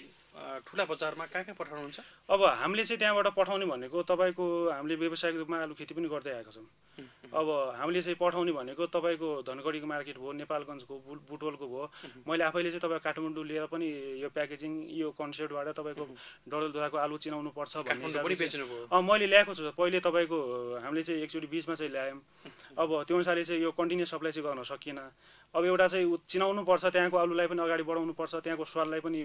ठुला बजारमा कहाँ कहाँ पठाउनुहुन्छ अब हामीले चाहिँ त्यहाँबाट पठाउने भनेको तपाईँको हामीले व्यावसायिक रूपमा आलु खेती पनि गर्दै आएका छौँ अब हामीले चाहिँ पठाउने भनेको तपाईँको धनगढीको मार्केट भयो नेपालगञ्जको बुटवलको भयो मैले आफैले चाहिँ तपाईँ काठमाडौँ लिएर पनि यो प्याकेजिङ यो कन्सेप्टबाट तपाईँको डडलधुराको आलु चिनाउनु पर्छ भन्ने मैले ल्याएको छु पहिले तपाईँको हामीले चाहिँ एकचोटि बिचमा चाहिँ ल्यायौँ अब त्यो अनुसारले चाहिँ यो कन्टिन्युस सप्लाई चाहिँ गर्न सकिएन अब एउटा चाहिँ चिनाउनुपर्छ त्यहाँको आलुलाई पनि अगाडि बढाउनुपर्छ त्यहाँको स्वादलाई पनि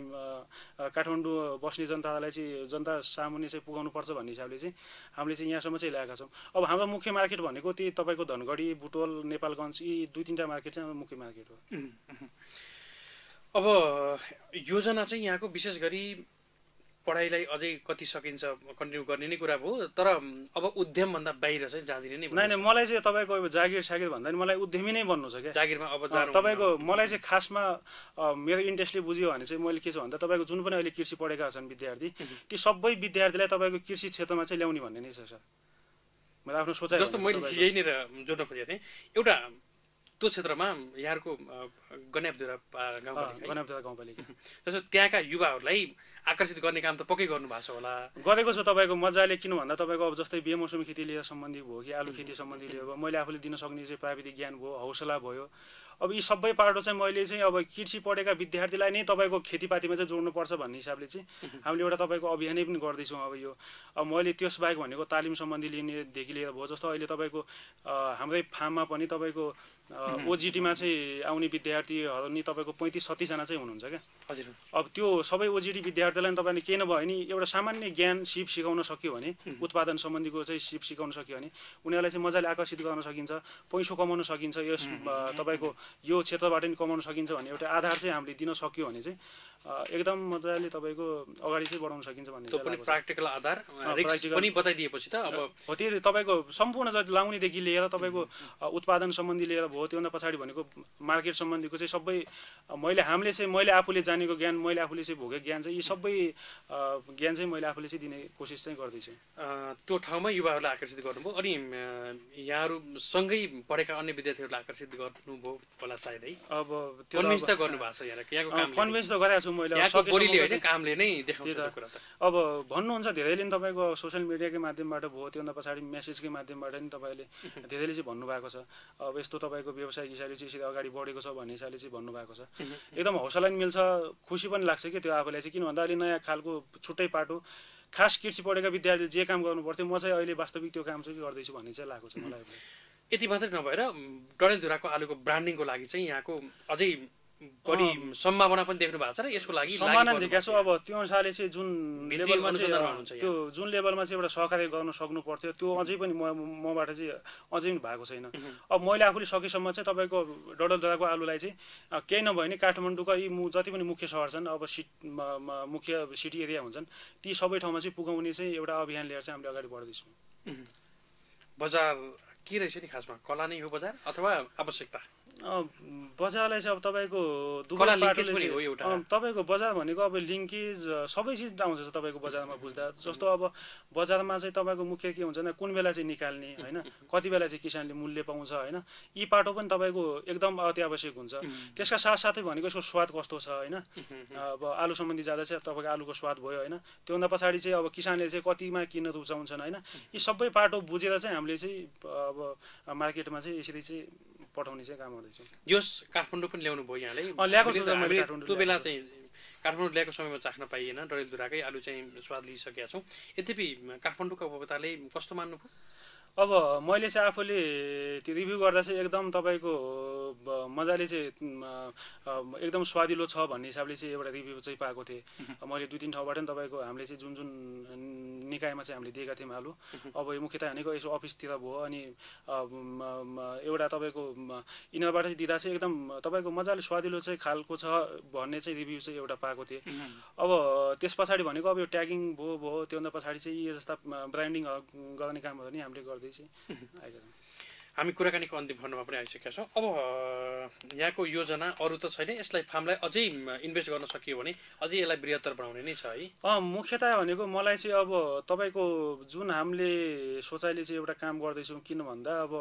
काठमाडौँ बस्ने जनतालाई चाहिँ जनता सामुन्ने चाहिँ पुगाउनुपर्छ भन्ने हिसाबले चाहिँ हामीले चाहिँ यहाँसम्म चाहिँ ल्याएका छौँ अब हाम्रो मुख्य मार्केट भनेको त्यही तपाईँको धनगढी बुटोल नेपालगञ्ज यी दुई तिनवटा मार्केट चाहिँ हाम्रो मुख्य मार्केट हो अब योजना चाहिँ यहाँको विशेष गरी पढाइलाई अझै कति सकिन्छ कन्टिन्यू गर्ने नै कुरा भयो तर अब उद्यमभन्दा बाहिर चाहिँ जाँदिने नै नै मलाई चाहिँ तपाईँको अब जागिर सागिर भन्दा पनि मलाई उद्यमी नै बन्नु छ क्या जागिरमा अब तपाईँको मलाई चाहिँ खासमा मेरो इन्ट्रेस्टले बुझ्यो भने चाहिँ मैले के छ भन्दा तपाईँको जुन पनि अहिले कृषि पढेका छन् विद्यार्थी ती सबै विद्यार्थीलाई तपाईँको कृषि क्षेत्रमा चाहिँ ल्याउने भन्ने नै छ सर मैले आफ्नो सोचाइ जस्तो मैले यहीँनिर जोड्न खोजेको थिएँ एउटा त्यो क्षेत्रमा यहाँको गन्यापधुरा गाउँपालिका जस्तो त्यहाँका युवाहरूलाई आकर्षित गर्ने काम त पक्कै गर्नु भएको छ होला गरेको छ तपाईँको मजाले किन भन्दा तपाईँको अब जस्तै बेमौसमी खेती लिएर सम्बन्धी भयो कि आलु खेती सम्बन्धी लिएर मैले आफूले दिन सक्ने चाहिँ प्राविधिक ज्ञान भयो हौसला भयो अब यी सबै पाटो चाहिँ मैले चाहिँ अब कृषि पढेका विद्यार्थीलाई नै तपाईँको खेतीपातीमा चाहिँ जोड्नुपर्छ भन्ने हिसाबले चाहिँ हामीले एउटा तपाईँको अभियानै पनि गर्दैछौँ अब यो अब मैले त्यसबाहेक भनेको तालिम सम्बन्धी लिनेदेखि लिएर भयो जस्तो अहिले तपाईँको हाम्रै फार्ममा पनि तपाईँको ओजिटीमा चाहिँ आउने विद्यार्थीहरू नि तपाईँको पैँतिस छत्तिसजना चाहिँ हुनुहुन्छ क्या हजुर अब त्यो सबै ओजिडी विद्यार्थीलाई तपाईँले केही नभयो भने एउटा सामान्य ज्ञान सिप सिकाउन सक्यो भने उत्पादन सम्बन्धीको चाहिँ सिप सिकाउन सक्यो भने उनीहरूलाई चाहिँ मजाले आकर्षित गर्न सकिन्छ पैसो कमाउन सकिन्छ यस तपाईँको यो क्षेत्रबाट नि कमाउन सकिन्छ भन्ने एउटा आधार चाहिँ हामीले दिन सक्यो भने चाहिँ एकदम मजाले तपाईँको अगाडि चाहिँ बढाउन सकिन्छ भन्ने प्र्याक्टिकल आधार पनि बताइदिएपछि त अब हो त्यो तपाईँको सम्पूर्ण जति लाउनेदेखि लिएर तपाईँको उत्पादन सम्बन्धी लिएर भयो त्योभन्दा पछाडि भनेको मार्केट सम्बन्धीको चाहिँ सबै मैले हामीले चाहिँ मैले आफूले जाने जानेको ज्ञान मैले आफूले चाहिँ भोगेको ज्ञान चाहिँ यी सबै ज्ञान चाहिँ मैले आफूले चाहिँ दिने कोसिस चाहिँ गर्दैछु त्यो ठाउँमा युवाहरूलाई आकर्षित गर्नुभयो अनि यहाँहरू सँगै पढेका अन्य विद्यार्थीहरूलाई आकर्षित गर्नुभयो होला सायद है अब त्यो त गर्नु भएको छ यहाँ कन्भिन्स त गरेको छु मैले कामले नै अब भन्नुहुन्छ धेरैले नि तपाईँको सोसियल मिडियाकै माध्यमबाट भयो त्योभन्दा पछाडि मेसेजकै माध्यमबाट नि तपाईँले धेरैले चाहिँ भन्नुभएको छ अब यस्तो तपाईँको व्यवसायिक हिसाबले चाहिँ यसरी अगाडि बढेको छ भन्ने हिसाबले चाहिँ भन्नुभएको छ एकदम हौसला नि मिल्छ खुसी पनि लाग्छ कि त्यो आफूलाई चाहिँ किन भन्दा अहिले नयाँ खालको छुट्टै पाटो खास कृषि पढेका विद्यार्थीले जे काम गर्नु पर्थ्यो म चाहिँ अहिले वास्तविक त्यो काम चाहिँ गर्दैछु भन्ने चाहिँ लागेको छ मलाई यति मात्रै नभएर डडेलधुराको आलुको ब्रान्डिङको लागि चाहिँ यहाँको अझै बढी सम्भावना पनि देख्नु भएको छ र यसको लागि सम्भावना देखाएको छु अब त्यो अनुसारले चाहिँ जुन लेभलमा चाहिँ त्यो जुन लेभलमा चाहिँ एउटा सहकार्य गर्न सक्नु पर्थ्यो त्यो अझै पनि म मबाट चाहिँ अझै पनि भएको छैन अब मैले आफूले सकेसम्म चाहिँ तपाईँको डडलधराको आलुलाई चाहिँ केही नभए नि काठमाडौँको यी जति पनि मुख्य सहर छन् अब सिट मुख्य सिटी एरिया हुन्छन् ती सबै ठाउँमा चाहिँ पुगाउने चाहिँ एउटा अभियान लिएर चाहिँ हामीले अगाडि बढ्दैछौँ बजार के रहेछ नि खासमा कला नै हो बजार अथवा आवश्यकता बजारलाई चाहिँ अब तपाईँको दुवै तपाईँको बजार भनेको अब लिङ्केज सबै चिज आउँछ तपाईँको बजारमा बुझ्दा जस्तो अब बजारमा चाहिँ तपाईँको मुख्य के हुन्छ भने कुन बेला चाहिँ निकाल्ने होइन कति बेला चाहिँ किसानले मूल्य पाउँछ होइन यी पाटो पनि तपाईँको एकदम अति आवश्यक हुन्छ त्यसका साथसाथै भनेको यसको स्वाद कस्तो छ होइन अब आलु सम्बन्धी जाँदा चाहिँ तपाईँको आलुको स्वाद भयो होइन त्योभन्दा पछाडि चाहिँ अब किसानले चाहिँ कतिमा किन्न रुचाउँछन् होइन यी सबै पाटो बुझेर चाहिँ हामीले चाहिँ अब मार्केटमा चाहिँ यसरी चाहिँ पठाउने चाहिँ काम गर्दैछु यो काठमाडौँ पनि ल्याउनु भयो यहाँले ल्याएको छ त्यो बेला चाहिँ काठमाडौँ ल्याएको समयमा चाख्न पाइएन डडेलधुराकै आलु चाहिँ स्वाद लिइसकेका छौँ यद्यपि काठमाडौँका उपभोक्ताले कस्तो मान्नुभयो अब मैले चाहिँ आफूले त्यो रिभ्यू गर्दा चाहिँ एकदम तपाईँको मजाले चाहिँ एकदम स्वादिलो छ भन्ने हिसाबले चाहिँ एउटा रिभ्यू चाहिँ पाएको थिएँ मैले दुई तिन ठाउँबाट पनि तपाईँको हामीले चाहिँ जुन जुन निकायमा चाहिँ हामीले दिएका थियौँ आलु अब यो मुख्यतः भनेको यसो अफिसतिर भयो अनि एउटा तपाईँको यिनीहरूबाट चाहिँ दिँदा चाहिँ एकदम तपाईँको मजाले स्वादिलो चाहिँ खालको छ भन्ने चाहिँ रिभ्यू चाहिँ एउटा पाएको थिएँ अब त्यस पछाडि भनेको अब यो ट्यागिङ भयो भयो त्योभन्दा पछाडि चाहिँ यो जस्ता ब्रान्डिङ गर्ने कामहरू नि हामीले गरिदियो गर्दैछ हामी कुराकानीको अन्तिम खण्डमा पनि आइसकेका छौँ अब यहाँको योजना अरू त छैन यसलाई फार्मलाई अझै इन्भेस्ट गर्न सकियो भने अझै यसलाई बृहत्तर बनाउने नै छ है अँ मुख्यतया भनेको मलाई चाहिँ अब तपाईँको जुन हामीले सोचाइले चाहिँ एउटा काम गर्दैछौँ किन भन्दा अब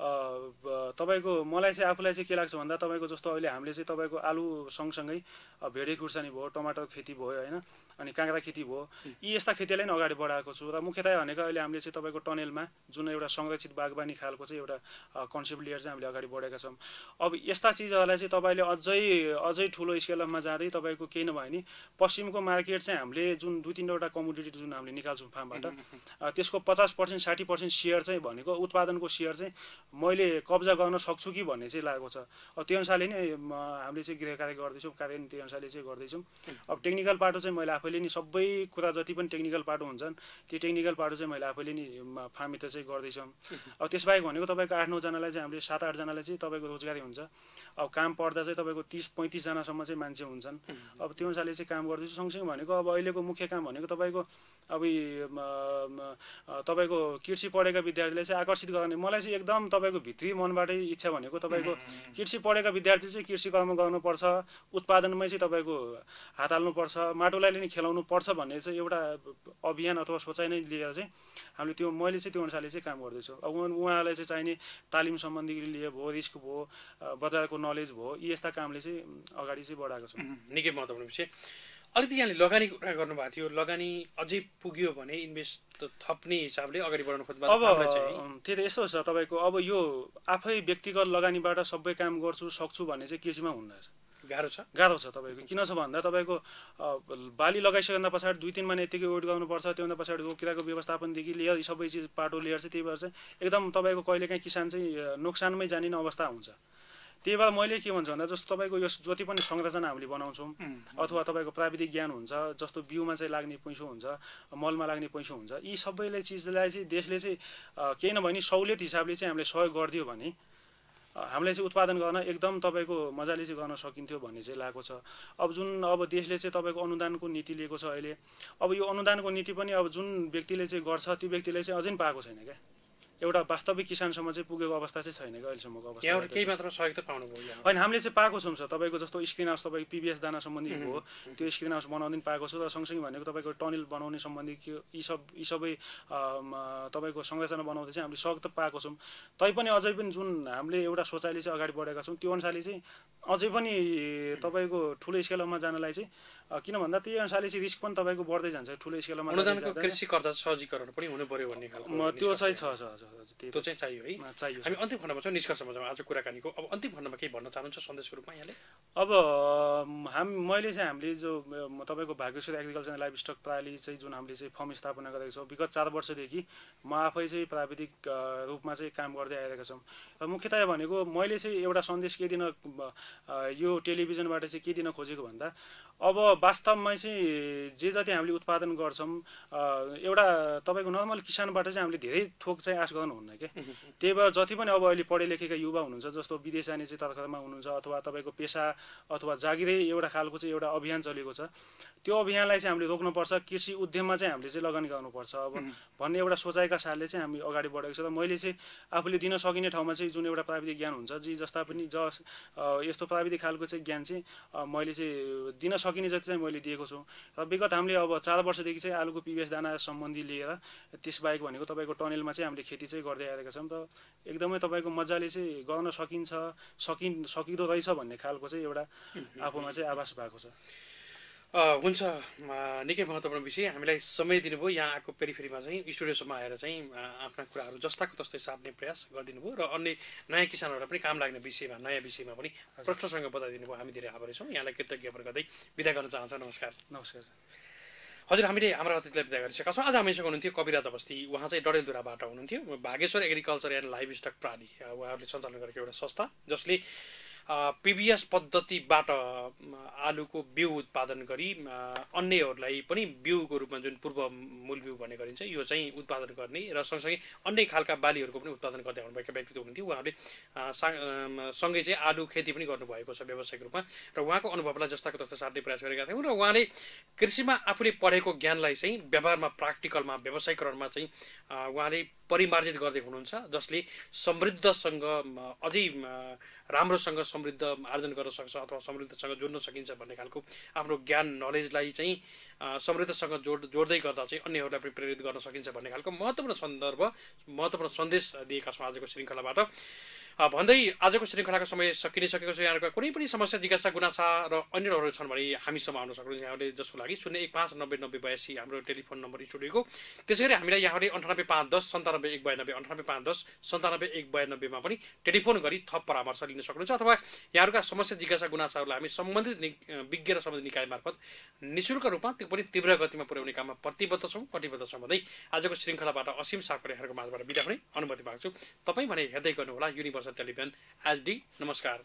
तपाईँको मलाई चाहिँ आफूलाई चाहिँ के लाग्छ भन्दा तपाईँको जस्तो अहिले हामीले चाहिँ तपाईँको आलु सँगसँगै भेडे खुर्सानी भयो टमाटर खेती भयो होइन अनि काँक्रा खेती भयो यी यस्ता खेतीलाई नै अगाडि बढाएको छु र मुख्यतया भनेको अहिले हामीले चाहिँ तपाईँको टनेलमा जुन एउटा संरक्षित बागवानी खालको चाहिँ एउटा कन्सेप्ट लिएर चाहिँ हामीले अगाडि बढेका छौँ अब यस्ता चिजहरूलाई चाहिँ तपाईँले अझै अझै ठुलो स्केलमा जाँदै तपाईँको केही नभए नि पश्चिमको मार्केट चाहिँ हामीले जुन दुई तिनवटा कमोडिटी जुन हामीले निकाल्छौँ फार्मबाट त्यसको पचास पर्सेन्ट साठी पर्सेन्ट सेयर चाहिँ भनेको उत्पादनको सेयर चाहिँ मैले कब्जा गर्न सक्छु कि भन्ने चाहिँ लागेको छ अब त्यो अनुसारले नै हामीले चाहिँ गृह कार्य गर्दैछौँ कार्य त्यो अनुसारले चाहिँ गर्दैछौँ अब टेक्निकल पाटो चाहिँ मैले आफैले नि सबै कुरा जति पनि टेक्निकल पाटो हुन्छन् त्यो टेक्निकल पाटो चाहिँ मैले आफैले नि फार्मित चाहिँ गर्दैछौँ अब त्यसबाहेक भनेको तपाईँको आठ नौजनालाई चाहिँ हामीले सात आठजनालाई चाहिँ तपाईँको रोजगारी हुन्छ अब काम पर्दा चाहिँ तपाईँको तिस पैँतिसजनासम्म चाहिँ मान्छे हुन्छन् अब त्यो अनुसारले चाहिँ काम गर्दैछु सँगसँगै भनेको अब अहिलेको मुख्य काम भनेको तपाईँको अब तपाईँको कृषि पढेका विद्यार्थीलाई चाहिँ आकर्षित गर्ने मलाई चाहिँ एकदम तपाईँको भित्री मनबाटै इच्छा भनेको तपाईँको कृषि पढेका विद्यार्थी चाहिँ कृषि कर्म गर्नुपर्छ उत्पादनमै चाहिँ तपाईँको हात हाल्नुपर्छ माटोलाई नै खेलाउनु पर्छ भन्ने चाहिँ एउटा अभियान अथवा सोचाइ नै लिएर चाहिँ हामीले त्यो मैले चाहिँ त्यो अनुसारले चाहिँ काम गर्दैछु अब उहाँलाई चाहिँ चाहिने तालिम सम्बन्धी लिए भयो रिस्क भयो बजारको नलेज भयो यी यस्ता कामले चाहिँ अगाडि चाहिँ बढाएको छ निकै महत्त्वपूर्ण विषय अलिकति यहाँले लगानीको कुरा गर्नुभएको थियो लगानी अझै पुग्यो भने इन्भेस्ट थप्ने हिसाबले अगाडि बढाउनु खोज्नु अब त्यही त यस्तो छ तपाईँको अब यो आफै व्यक्तिगत लगानीबाट सबै काम गर्छु सक्छु भन्ने चाहिँ कृषिमा रहेछ गाह्रो छ गाह्रो छ तपाईँको किन छ भन्दा तपाईँको बाली लगाइसकेभन्दा पछाडि दुई तिन महिना यतिकै वेट गर्नुपर्छ त्योभन्दा पछाडि किराको व्यवस्थापनदेखि लिएर यी सबै चिज पाटो लिएर चाहिँ त्यही भएर चाहिँ एकदम तपाईँको कहिलेकाहीँ किसान चाहिँ नोक्सानमै जाने अवस्था हुन्छ त्यही भएर मैले के भन्छु भन्दा जस्तो तपाईँको यो जति पनि संरचना हामीले बनाउँछौँ अथवा तपाईँको प्राविधिक ज्ञान हुन्छ जस्तो बिउमा चाहिँ लाग्ने पैँसो हुन्छ मलमा लाग्ने पैँसो हुन्छ यी सबैले चिजलाई चाहिँ देशले चाहिँ केही नभए सहुलियत हिसाबले चाहिँ हामीले सहयोग गरिदियो भने हामीलाई चाहिँ उत्पादन गर्न एकदम तपाईँको मजाले चाहिँ गर्न सकिन्थ्यो भन्ने चाहिँ लागेको छ अब जुन अब देशले चाहिँ तपाईँको अनुदानको नीति लिएको छ अहिले अब यो अनुदानको नीति पनि अब जुन व्यक्तिले चाहिँ गर्छ त्यो व्यक्तिले चाहिँ अझै पाएको छैन क्या एउटा वास्तविक किसानसम्म चाहिँ पुगेको अवस्था चाहिँ छैन क्या अहिलेसम्मको अवस्था केही मात्रामा सहयोग त पाउनु होइन हामीले चाहिँ पाएको छौँ सर तपाईँको जस्तो स्क्रिन हाउस तपाईँको पिबिएस दाना सम्बन्धी हो त्यो स्क्रिन हाउस बनाउने पनि पाएको छ र सँगसँगै भनेको तपाईँको टनल बनाउने सम्बन्धी यी सब यी सबै तपाईँको संरचना बनाउँदा चाहिँ हामीले सहयोग त पाएको छौँ तैपनि अझै पनि जुन हामीले एउटा सोचाइले चाहिँ अगाडि बढेका छौँ त्यो अनुसारले चाहिँ अझै पनि तपाईँको ठुलो स्केलमा जानलाई चाहिँ किन भन्दा त्यही अनुसारले चाहिँ रिस्क पनि तपाईँको बढ्दै जान्छ ठुलो स्केलमा कृषि कर्जा सहजीकरण पनि हुनु पर्यो भन्ने खालको त्यो चाहिँ छ त्यो चाहिँ चाहियो है चाहियो हामी अन्तिम खण्डमा छौँ निष्कर्षमा जाउँ आज कुराकानीको अब अन्तिम खण्डमा केही भन्न चाहनुहुन्छ सन्देशको रूपमा यहाँले अब हाम मैले चाहिँ हामीले जो तपाईँको भाग्यश्वर एग्रिकल्चर लाइफ स्टक प्राली चाहिँ जुन हामीले चाहिँ फर्म स्थापना गरेको छौँ विगत चार वर्षदेखि म आफै चाहिँ प्राविधिक रूपमा चाहिँ काम गर्दै आइरहेका छौँ र मुख्यतया भनेको मैले चाहिँ एउटा सन्देश के दिन यो टेलिभिजनबाट चाहिँ के दिन खोजेको भन्दा अब वास्तवमै चाहिँ जे जति हामीले उत्पादन गर्छौँ एउटा तपाईँको नर्मल किसानबाट चाहिँ हामीले धेरै थोक चाहिँ आश गर्नुहुन्न क्या त्यही भएर जति पनि अब अहिले पढे लेखेका युवा हुनुहुन्छ जस्तो विदेश जाने चाहिँ तर्खरमा हुनुहुन्छ अथवा तपाईँको पेसा अथवा जागिरै एउटा खालको चाहिँ एउटा अभियान चलेको छ त्यो अभियानलाई चाहिँ हामीले रोक्नुपर्छ कृषि उद्यममा चाहिँ हामीले चाहिँ लगानी गर्नुपर्छ अब भन्ने एउटा सोचाइका साथले चाहिँ हामी अगाडि बढेको छ र मैले चाहिँ आफूले दिन सकिने ठाउँमा चाहिँ जुन एउटा प्राविधिक ज्ञान हुन्छ जी जस्ता पनि ज यस्तो प्राविधिक खालको चाहिँ ज्ञान चाहिँ मैले चाहिँ दिन सकिने जति चाहिँ मैले दिएको छु र विगत हामीले अब चार वर्षदेखि चाहिँ आलुको पिबिएस दाना सम्बन्धी लिएर त्यसबाहेक भनेको तपाईँको टनेलमा चाहिँ हामीले खेती चाहिँ गर्दै आएका छौँ र एकदमै तपाईँको मजाले चाहिँ गर्न सकिन्छ सकि सकिँदो रहेछ भन्ने खालको चाहिँ एउटा आफूमा चाहिँ आभास भएको छ हुन्छ निकै महत्त्वपूर्ण विषय हामीलाई समय दिनुभयो यहाँ आएको पेरिफेरीमा चाहिँ स्टुडियोसम्म आएर चाहिँ आफ्ना कुराहरू जस्ताको तस्तै साध्ने प्रयास गरिदिनु भयो र अन्य नयाँ किसानहरूलाई पनि काम लाग्ने विषयमा नयाँ विषयमा पनि प्रश्नसँग बताइदिनु भयो हामी धेरै आभारी छौँ यहाँलाई कृतज्ञ गर्दै विदा गर्न चाहन्छ नमस्कार नमस्कार हजुर हामीले हाम्रो अतिथिलाई विदा गरिसकेका छौँ आज हामीसँग हुनुहुन्थ्यो कविराज अवस्थी उहाँ चाहिँ डडेलधुराबाट हुनुहुन्थ्यो Bhageshwar agriculture and livestock प्राणी उहाँहरूले सञ्चालन गरेको एउटा संस्था जसले पिबिएस पद्धतिबाट आलुको बिउ उत्पादन गरी अन्यहरूलाई पनि बिउको रूपमा जुन पूर्व मूल बिउ भन्ने गरिन्छ यो चाहिँ उत्पादन गर्ने र सँगसँगै अन्य खालका बालीहरूको पनि उत्पादन गर्दै आउनुभएका व्यक्तित्व हुनुहुन्थ्यो उहाँहरूले सँगै चाहिँ आलु खेती पनि गर्नुभएको छ व्यावसायिक रूपमा र उहाँको अनुभवलाई जस्ताको तस्ता सार्ने प्रयास गरेका थियौँ र उहाँले कृषिमा आफूले पढेको ज्ञानलाई चाहिँ व्यवहारमा प्राक्टिकलमा व्यवसायीकरणमा चाहिँ उहाँले परिमार्जित गर्दै हुनुहुन्छ जसले समृद्धसँग अझै राम्रोसँग समृद्ध आर्जन गर्न सक्छ अथवा समृद्धसँग जोड्न सकिन्छ भन्ने खालको आफ्नो ज्ञान नलेजलाई चाहिँ समृद्धसँग जोड जोड्दै गर्दा चाहिँ अन्यहरूलाई पनि प्रेरित गर्न सकिन्छ भन्ने खालको महत्त्वपूर्ण सन्दर्भ महत्त्वपूर्ण सन्देश दिएका छौँ आजको श्रृङ्खलाबाट भन्दै आजको श्रृङ्खलाको समय सकिने सकेको छ यहाँहरूको कुनै पनि समस्या जिज्ञासा गुनासा र अन्यहरू छन् भने हामीसम्म आउन सक्नुहुन्छ यहाँहरूले जसको लागि शून्य एक पाँच नब्बे नब्बे बयासी हाम्रो टेलिफोन नम्बर स्टुडियोको त्यसै गरी हामीलाई यहाँहरूले अन्ठानब्बे पाँच दस सन्तानब्बे एक बयानब्बे अन्ठानब्बे पाँच दस सन्तानब्बे एक बयानब्बेमा पनि टेलिफोन गरी थप परामर्श लिन सक्नुहुन्छ अथवा यहाँहरूका समस्या जिज्ञासा गुनासाहरूलाई हामी सम्बन्धित विज्ञ र सम्बन्धित निकाय मार्फत निशुल्क रूपमा त्यो पनि तीव्र गतिमा पुर्याउने काममा प्रतिबद्ध छौँ कटिबद्ध छौँ भन्दै आजको श्रृङ्खलाबाट असीम सापको यहाँहरूको माझबाट बिदा हुने अनुमति माग्छु तपाईँ भने हेर्दै गर्नुहोला युनिभर्स संसद आज एचडी नमस्कार